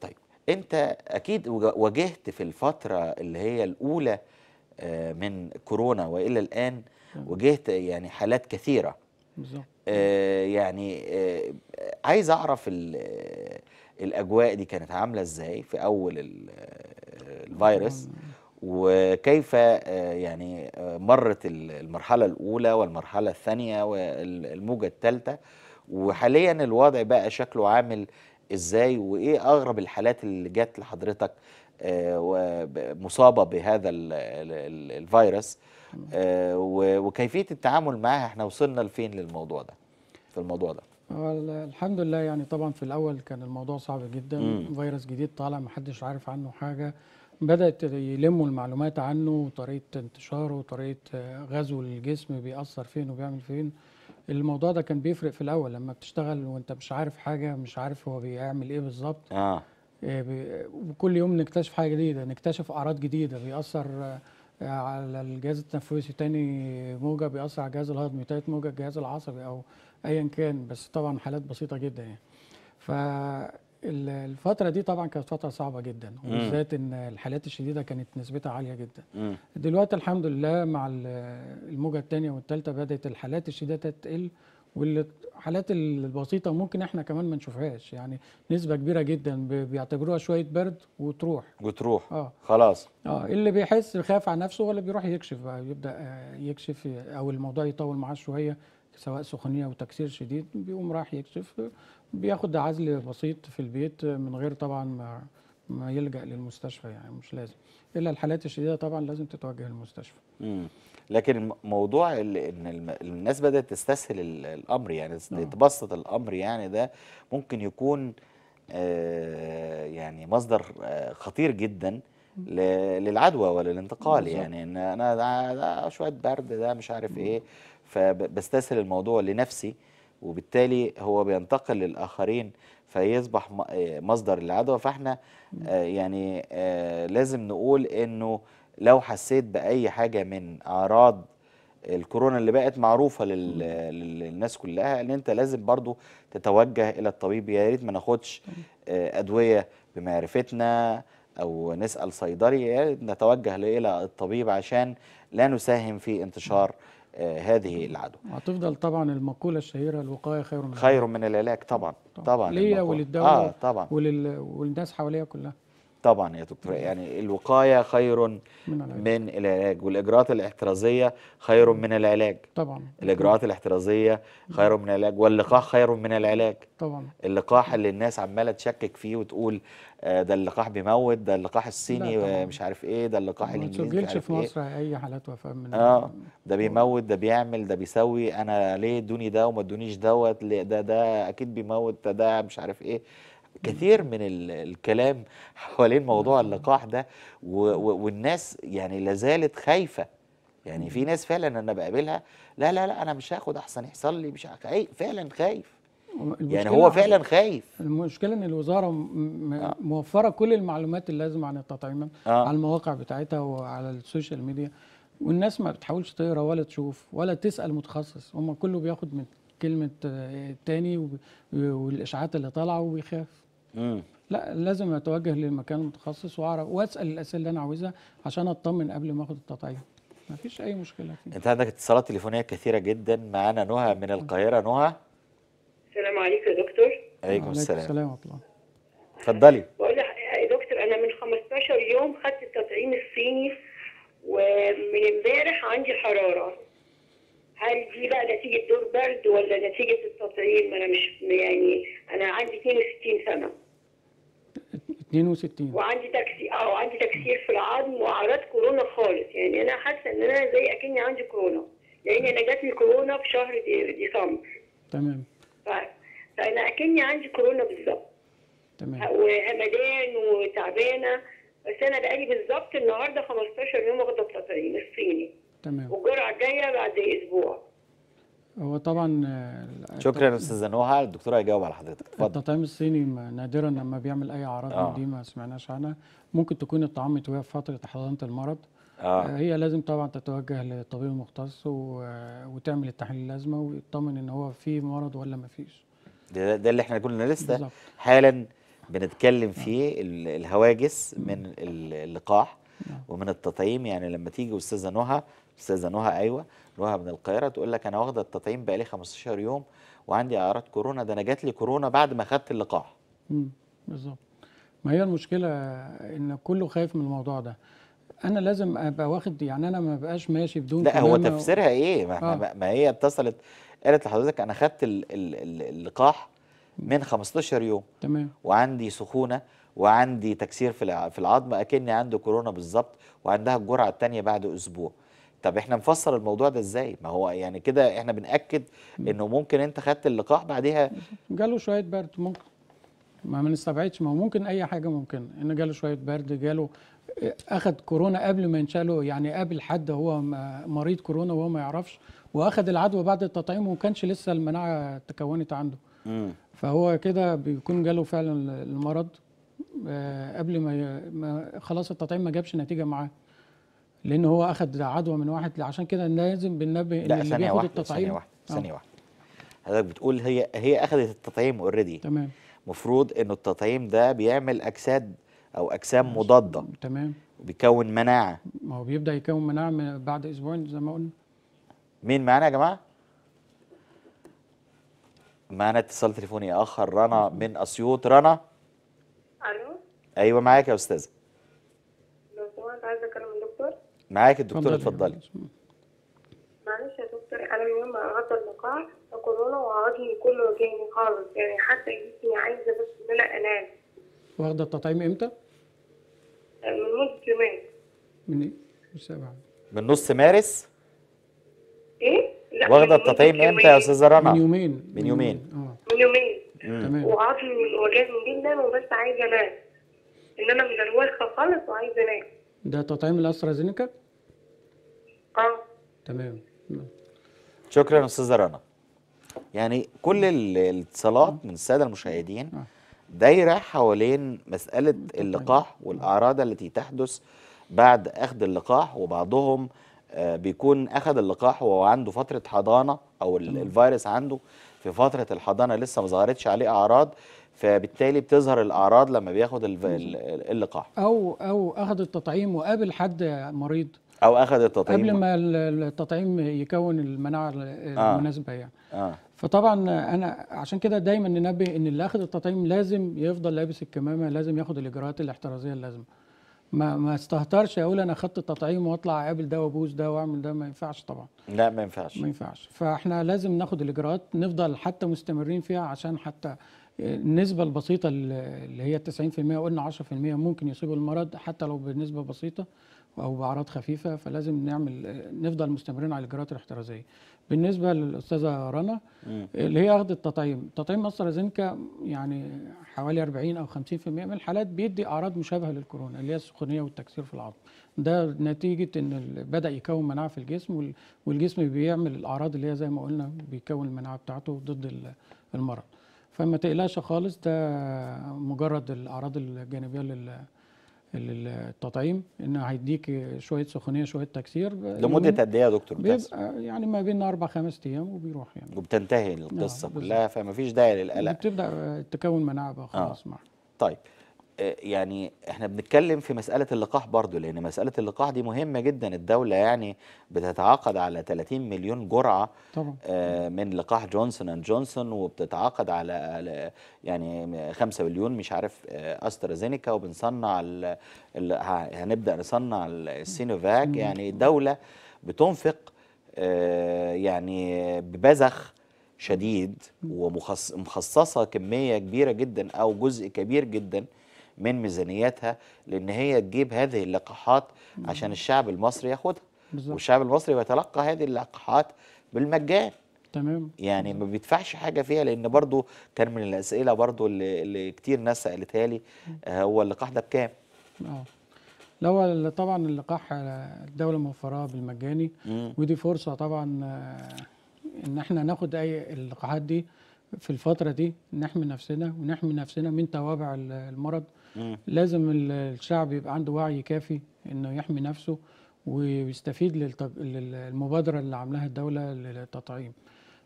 طيب انت اكيد واجهت في الفتره اللي هي الاولى آه، من كورونا والى الان واجهت يعني حالات كثيره بالظبط آه، يعني عايز اعرف الاجواء دي كانت عامله ازاي في اول الفيروس وكيف آه، يعني آه، مرت المرحلة الأولى والمرحلة الثانية والموجة الثالثة وحاليا الوضع بقى شكله عامل إزاي وإيه أغرب الحالات اللي جت لحضرتك آه، مصابة بهذا الفيروس وكيفية التعامل معها احنا وصلنا لفين للموضوع ده في الموضوع ده الحمد لله يعني طبعا في الأول كان الموضوع صعب جدا فيروس جديد طالع محدش عارف عنه حاجة بدأت يلموا المعلومات عنه وطريقة انتشاره وطريقة غزو الجسم بيأثر فين وبيعمل فين الموضوع ده كان بيفرق في الأول لما بتشتغل وانت مش عارف حاجة مش عارف هو بيعمل ايه بالظبط آه. آه، وكل يوم نكتشف حاجة جديدة نكتشف أعراض جديدة بيأثر آه، على الجهاز التنفسي تاني موجة بيأثر على الجهاز الهضمي تالت موجة الجهاز العصبي أو أيا كان بس طبعا حالات بسيطة جدا يعني الفترة دي طبعا كانت فترة صعبة جدا وبالذات ان الحالات الشديدة كانت نسبتها عالية جدا مم. دلوقتي الحمد لله مع الموجة الثانية والثالثة بدأت الحالات الشديدة تقل والحالات البسيطة ممكن احنا كمان ما نشوفهاش يعني نسبة كبيرة جدا بيعتبروها شوية برد وتروح وتروح اه خلاص اه اللي بيحس بيخاف على نفسه ولا بيروح يكشف بقى يبدأ آه، يكشف او الموضوع يطول معاه شوية سواء سخونيه او تكسير شديد بيقوم راح يكشف بياخد عزل بسيط في البيت من غير طبعا ما ما يلجا للمستشفى يعني مش لازم الا الحالات الشديده طبعا لازم تتوجه للمستشفى امم لكن موضوع ان الناس بدات تستسهل الامر يعني نعم. تبسط الامر يعني ده ممكن يكون آه، يعني مصدر آه، خطير جدا للعدوى وللانتقال يعني ان انا ده شويه برد ده مش عارف ايه فبستسهل الموضوع لنفسي وبالتالي هو بينتقل للآخرين فيصبح آه، مصدر العدوى فاحنا آه، يعني آه، لازم نقول انه لو حسيت بأي حاجة من أعراض الكورونا اللي بقت معروفة للناس كلها ان انت لازم برضو تتوجه الى الطبيب يا ريت ما ناخدش ادوية بمعرفتنا او نسأل صيدلي نتوجه الى الطبيب عشان لا نساهم في انتشار آه، هذه العدوى وهتفضل طبعا المقوله الشهيره الوقايه خير من العلاج خير من العلاج طبعا طبعا, طبعاً ليا وللدوله آه طبعا ولل... وللناس حواليا كلها طبعا يا دكتور يعني الوقايه خير من العلاج, من العلاج والاجراءات الاحترازيه خير من العلاج طبعا الاجراءات الاحترازيه خير من العلاج واللقاح خير من العلاج طبعا اللقاح اللي الناس عماله تشكك فيه وتقول آه، ده اللقاح بيموت ده اللقاح الصيني آه، مش عارف ايه ده اللقاح الانجليزي ما في إيه. مصر إيه؟ اي حالات وفاه من اه ده بيموت ده بيعمل ده بيسوي انا ليه ادوني ده وما ادونيش دوت ده ده اكيد بيموت ده, ده مش عارف ايه كثير من الكلام حوالين موضوع اللقاح ده والناس يعني لازالت خايفه يعني في ناس فعلا انا بقابلها لا لا لا انا مش هاخد احسن يحصل لي مش خايف فعلا خايف يعني هو فعلا خايف المشكله ان الوزاره آه. موفره كل المعلومات اللازمه عن التطعيم آه. على المواقع بتاعتها وعلى السوشيال ميديا والناس ما بتحاولش تقرا ولا تشوف ولا تسال متخصص هم كله بياخد من كلمه آه، تاني والاشاعات اللي طالعه وبيخاف لا لازم اتوجه للمكان المتخصص واعرف واسال الاسئله اللي انا عاوزها عشان اطمن قبل ما اخد التطعيم ما فيش اي مشكله فيه. انت عندك اتصالات تليفونيه كثيره جدا معانا نهى من القاهره نهى السلام عليكم يا دكتور عليكم السلام السلام ورحمه الله اتفضلي بقول يا دكتور انا من 15 يوم خدت التطعيم الصيني ومن امبارح عندي حراره هل دي بقى نتيجه دور برد ولا نتيجه التطعيم انا مش يعني انا عندي 62 سنه 62 وعندي تكسير اه وعندي تكسير في العظم واعراض كورونا خالص يعني انا حاسه ان انا زي اكني عندي كورونا لان انا جاتني كورونا في شهر ديسمبر تمام ف... فانا اكني عندي كورونا بالظبط تمام وهمدان وتعبانه بس انا بقالي بالظبط النهارده 15 يوم واخده التطعيم الصيني تمام والجرعه الجايه بعد اسبوع هو طبعا شكرا استاذ نوها الدكتور هيجاوب على حضرتك اتفضل التطعيم الصيني نادرا لما بيعمل اي اعراض آه. دي ما سمعناش عنها ممكن تكون الطعام متوفى في فتره حضانه المرض آه. آه. هي لازم طبعا تتوجه للطبيب المختص وتعمل التحليل اللازمه ويطمن ان هو في مرض ولا ما فيش ده, ده اللي احنا كنا لسه بالزبط. حالا بنتكلم آه. فيه الهواجس من اللقاح آه. ومن التطعيم يعني لما تيجي استاذه نهى استاذه نهى ايوه نهى من القاهره تقول لك انا واخده التطعيم بقالي 15 يوم وعندي اعراض كورونا ده انا جات لي كورونا بعد ما خدت اللقاح امم بالظبط ما هي المشكله ان كله خايف من الموضوع ده انا لازم ابقى واخد يعني انا ما بقاش ماشي بدون لا هو تفسيرها و... ايه ما, آه. ما هي اتصلت قالت لحضرتك انا خدت اللقاح من 15 يوم تمام وعندي سخونه وعندي تكسير في في العظم اكني عندي كورونا بالظبط وعندها الجرعه الثانيه بعد اسبوع طب احنا نفسر الموضوع ده ازاي ما هو يعني كده احنا بناكد انه ممكن انت خدت اللقاح بعديها جاله شويه برد ممكن ما ما نستبعدش ما هو ممكن اي حاجه ممكن ان جاله شويه برد جاله آه، اخذ كورونا قبل ما ينشاله يعني قابل حد هو مريض كورونا وهو ما يعرفش واخذ العدوى بعد التطعيم وما كانش لسه المناعه تكونت عنده فهو كده بيكون جاله فعلا المرض آه، قبل ما خلاص التطعيم ما جابش نتيجه معاه لان هو اخذ عدوى من واحد عشان كده لازم بننبه ان اللي بياخد التطعيم ثانيه واحده آه. ثانيه واحده حضرتك بتقول هي هي اخذت التطعيم اوريدي تمام المفروض ان التطعيم ده بيعمل اجساد او اجسام مضاده تمام بيكون مناعه ما هو بيبدا يكون مناعه من بعد اسبوعين زي ما قلنا مين معانا يا جماعه معانا اتصال تليفوني اخر رنا من اسيوط رنا الو ايوه معاك يا استاذه معاك الدكتور اتفضلي معلش يا دكتور انا من يوم ما عرضت اللقاح كورونا وعظمي كله جاني خالص يعني حتى جسمي عايزه بس ان انا انام واخده التطعيم امتى؟ من نص مارس من ايه؟ من سبعة من نص مارس؟ ايه؟ لا واخده التطعيم امتى يا استاذه رنا؟ من يومين من يومين اه من يومين تمام وعظمي وجعني جدا وبس عايزه انام ان انا مدروخه خالص وعايزه انام ده تطعيم الاسترازينيكا؟ اه تمام شكرا استاذه رنا يعني كل الاتصالات من الساده المشاهدين آه. دايره حوالين مساله اللقاح والاعراض التي تحدث بعد اخذ اللقاح وبعضهم آه، بيكون اخذ اللقاح وهو عنده فتره حضانه او الفيروس عنده في فتره الحضانه لسه ما ظهرتش عليه اعراض فبالتالي بتظهر الاعراض لما بياخد اللقاح او او اخذ التطعيم وقابل حد مريض او اخذ التطعيم قبل ما التطعيم يكون المناعه آه. المناسبه آه. يعني آه. فطبعا انا عشان كده دايما ننبه ان اللي اخذ التطعيم لازم يفضل لابس الكمامه لازم ياخد الاجراءات الاحترازيه اللازمه ما ما استهترش اقول انا اخدت تطعيم واطلع اقابل ده وابوس ده واعمل ده ما ينفعش طبعا لا ما ينفعش ما ينفعش فاحنا لازم ناخد الاجراءات نفضل حتى مستمرين فيها عشان حتى النسبة البسيطة اللي هي 90% قلنا 10% ممكن يصيبوا المرض حتى لو بنسبة بسيطة او باعراض خفيفه فلازم نعمل نفضل مستمرين على الاجراءات الاحترازيه. بالنسبه للاستاذه رنا اللي هي اخذت تطعيم، تطعيم استرازينكا يعني حوالي 40 او 50% من الحالات بيدي اعراض مشابهه للكورونا اللي هي السخونيه والتكسير في العظم. ده نتيجه ان بدا يكون مناعه في الجسم والجسم بيعمل الاعراض اللي هي زي ما قلنا بيكون المناعه بتاعته ضد المرض. فما تقلقش خالص ده مجرد الاعراض الجانبيه لل التطعيم انه هيديك شويه سخونيه شويه تكسير لمده قد ايه يا دكتور يعني ما بين اربع خمس ايام وبيروح يعني وبتنتهي نعم، القصه كلها فما فيش داعي للقلق بتبدا تكون مناعه بقى خلاص آه. طيب آه، يعني احنا بنتكلم في مسألة اللقاح برضو لأن مسألة اللقاح دي مهمة جدا الدولة يعني بتتعاقد على 30 مليون جرعة طبعا. آه، من لقاح جونسون اند جونسون وبتتعاقد على يعني 5 مليون مش عارف آه، أسترازينيكا وبنصنع ال ال هنبدأ نصنع السينوفاك يعني الدولة بتنفق يعني ببذخ شديد ومخصصة كمية كبيرة جدا أو جزء كبير جدا من ميزانيتها لان هي تجيب هذه اللقاحات عشان الشعب المصري ياخدها بالزبط. والشعب المصري بيتلقى هذه اللقاحات بالمجان تمام يعني ما بيدفعش حاجه فيها لان برضو كان من الاسئله برضو اللي, اللي كتير ناس سالتها لي آه، هو اللقاح ده بكام؟ اه الاول طبعا اللقاح الدوله موفراه بالمجاني مم. ودي فرصه طبعا آه، ان احنا ناخد اي اللقاحات دي في الفتره دي نحمي نفسنا ونحمي نفسنا من توابع المرض لازم الشعب يبقى عنده وعي كافي انه يحمي نفسه ويستفيد للمبادره اللي عاملاها الدوله للتطعيم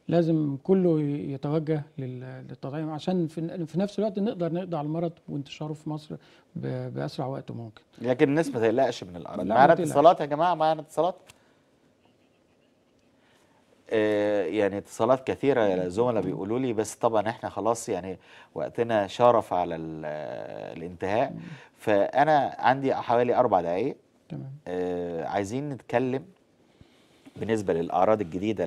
لازم كله يتوجه للتطعيم عشان في نفس الوقت نقدر نقضي على المرض وانتشاره في مصر باسرع وقت ممكن لكن الناس ما تقلقش من الارض معانا اتصالات يا جماعه معانا اتصالات آه، يعني اتصالات كثيره يا زملاء بيقولوا لي بس طبعا احنا خلاص يعني وقتنا شرف على آه، الانتهاء فانا عندي حوالي اربع دقائق تمام آه، عايزين نتكلم بالنسبه للاعراض الجديده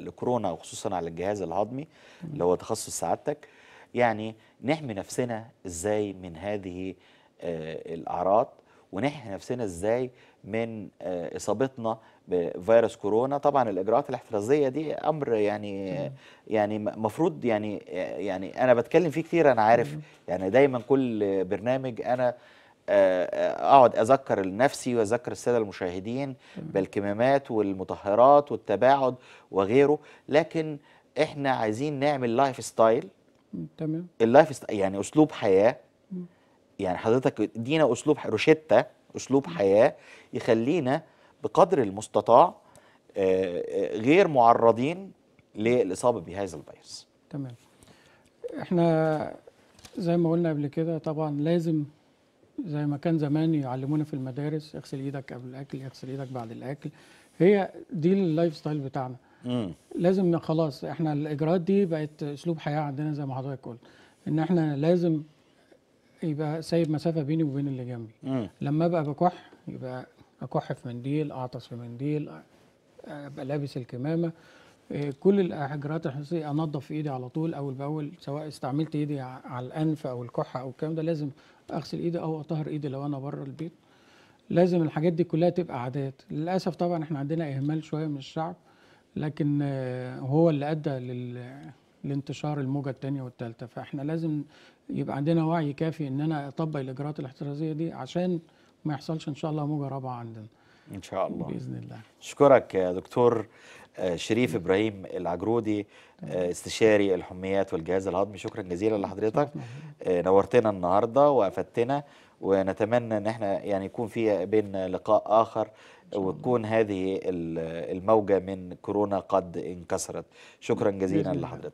لكورونا وخصوصا على الجهاز الهضمي اللي هو تخصص سعادتك يعني نحمي نفسنا ازاي من هذه الاعراض ونحمي نفسنا ازاي من اصابتنا بفيروس كورونا طبعا الاجراءات الاحترازيه دي امر يعني مم. يعني مفروض يعني يعني انا بتكلم فيه كتير انا عارف مم. يعني دايما كل برنامج انا آه، آه، اقعد اذكر نفسي واذكر الساده المشاهدين بالكمامات والمطهرات والتباعد وغيره لكن احنا عايزين نعمل لايف ستايل تمام اللايف ستايل يعني اسلوب حياه يعني حضرتك ادينا اسلوب روشتة اسلوب حياه يخلينا بقدر المستطاع آه، آه، غير معرضين للاصابه بهذا الفيروس. تمام. احنا زي ما قلنا قبل كده طبعا لازم زي ما كان زمان يعلمونا في المدارس اغسل ايدك قبل الاكل اغسل ايدك بعد الاكل هي دي اللايف ستايل بتاعنا مم. لازم خلاص احنا الاجراءات دي بقت اسلوب حياه عندنا زي ما حضرتك قلت ان احنا لازم يبقى سايب مسافه بيني وبين اللي جنبي لما ابقى بكح يبقى اكح في منديل اعطس في منديل ابقى لابس الكمامه آه، كل الاجراءات الحساسيه انظف ايدي على طول اول باول سواء استعملت ايدي على الانف او الكحه او الكلام ده لازم اغسل ايدي او اطهر ايدي لو انا بره البيت لازم الحاجات دي كلها تبقى عادات للاسف طبعا احنا عندنا اهمال شويه من الشعب لكن آه، هو اللي ادى لل... لانتشار الموجه الثانيه والثالثه فاحنا لازم يبقى عندنا وعي كافي ان انا اطبق الاجراءات الاحترازيه دي عشان ما يحصلش ان شاء الله موجه رابعه عندنا ان شاء الله باذن الله اشكرك يا دكتور آه، شريف ابراهيم العجرودي آه، استشاري الحميات والجهاز الهضمي شكرا جزيلا لحضرتك آه، نورتنا النهارده وافدتنا ونتمنى ان احنا يعني يكون في بين لقاء اخر وتكون هذه الموجة من كورونا قد انكسرت شكرا جزيلا لحضرتك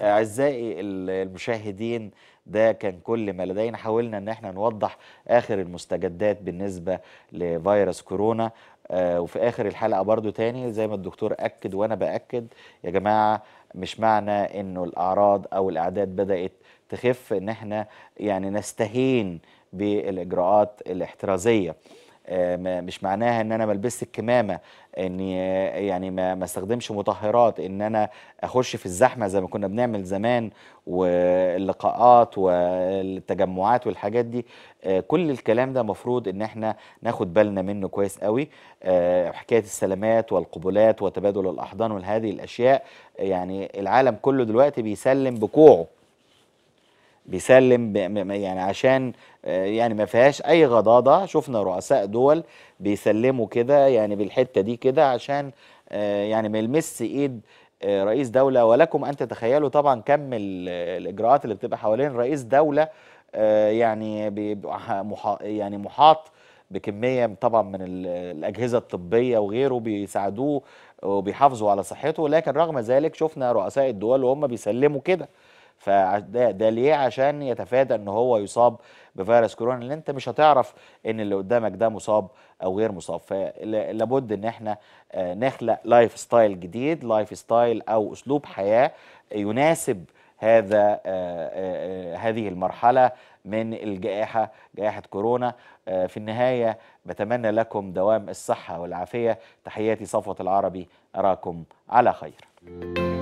آه، أعزائي المشاهدين ده كان كل ما لدينا حاولنا ان احنا نوضح اخر المستجدات بالنسبة لفيروس كورونا آه، وفي اخر الحلقه برضو تاني زي ما الدكتور اكد وانا باكد يا جماعه مش معنى انه الاعراض او الاعداد بدات تخف ان احنا يعني نستهين بالاجراءات الاحترازيه آه، مش معناها ان انا ما البسش الكمامه اني آه، يعني ما استخدمش مطهرات ان انا اخش في الزحمه زي ما كنا بنعمل زمان واللقاءات والتجمعات والحاجات دي آه، كل الكلام ده مفروض ان احنا ناخد بالنا منه كويس قوي حكايه السلامات والقبلات وتبادل الاحضان وهذه الاشياء يعني العالم كله دلوقتي بيسلم بكوعه بيسلم يعني عشان آه، يعني ما فيهاش اي غضاضه شفنا رؤساء دول بيسلموا كده يعني بالحته دي كده عشان آه، يعني ما يلمس ايد آه، رئيس دوله ولكم ان تتخيلوا طبعا كم الاجراءات اللي بتبقى حوالين رئيس دوله يعني بيبقى يعني محاط بكميه طبعا من الاجهزه الطبيه وغيره بيساعدوه وبيحافظوا على صحته لكن رغم ذلك شفنا رؤساء الدول وهم بيسلموا كده فده ده ليه عشان يتفادى ان هو يصاب بفيروس كورونا اللي انت مش هتعرف ان اللي قدامك ده مصاب او غير مصاب فلابد ان احنا آه، نخلق لايف ستايل جديد لايف ستايل او اسلوب حياه يناسب هذا آه، آه، هذه المرحله من الجائحه جائحه كورونا في النهايه بتمنى لكم دوام الصحه والعافيه تحياتي صفوه العربي اراكم على خير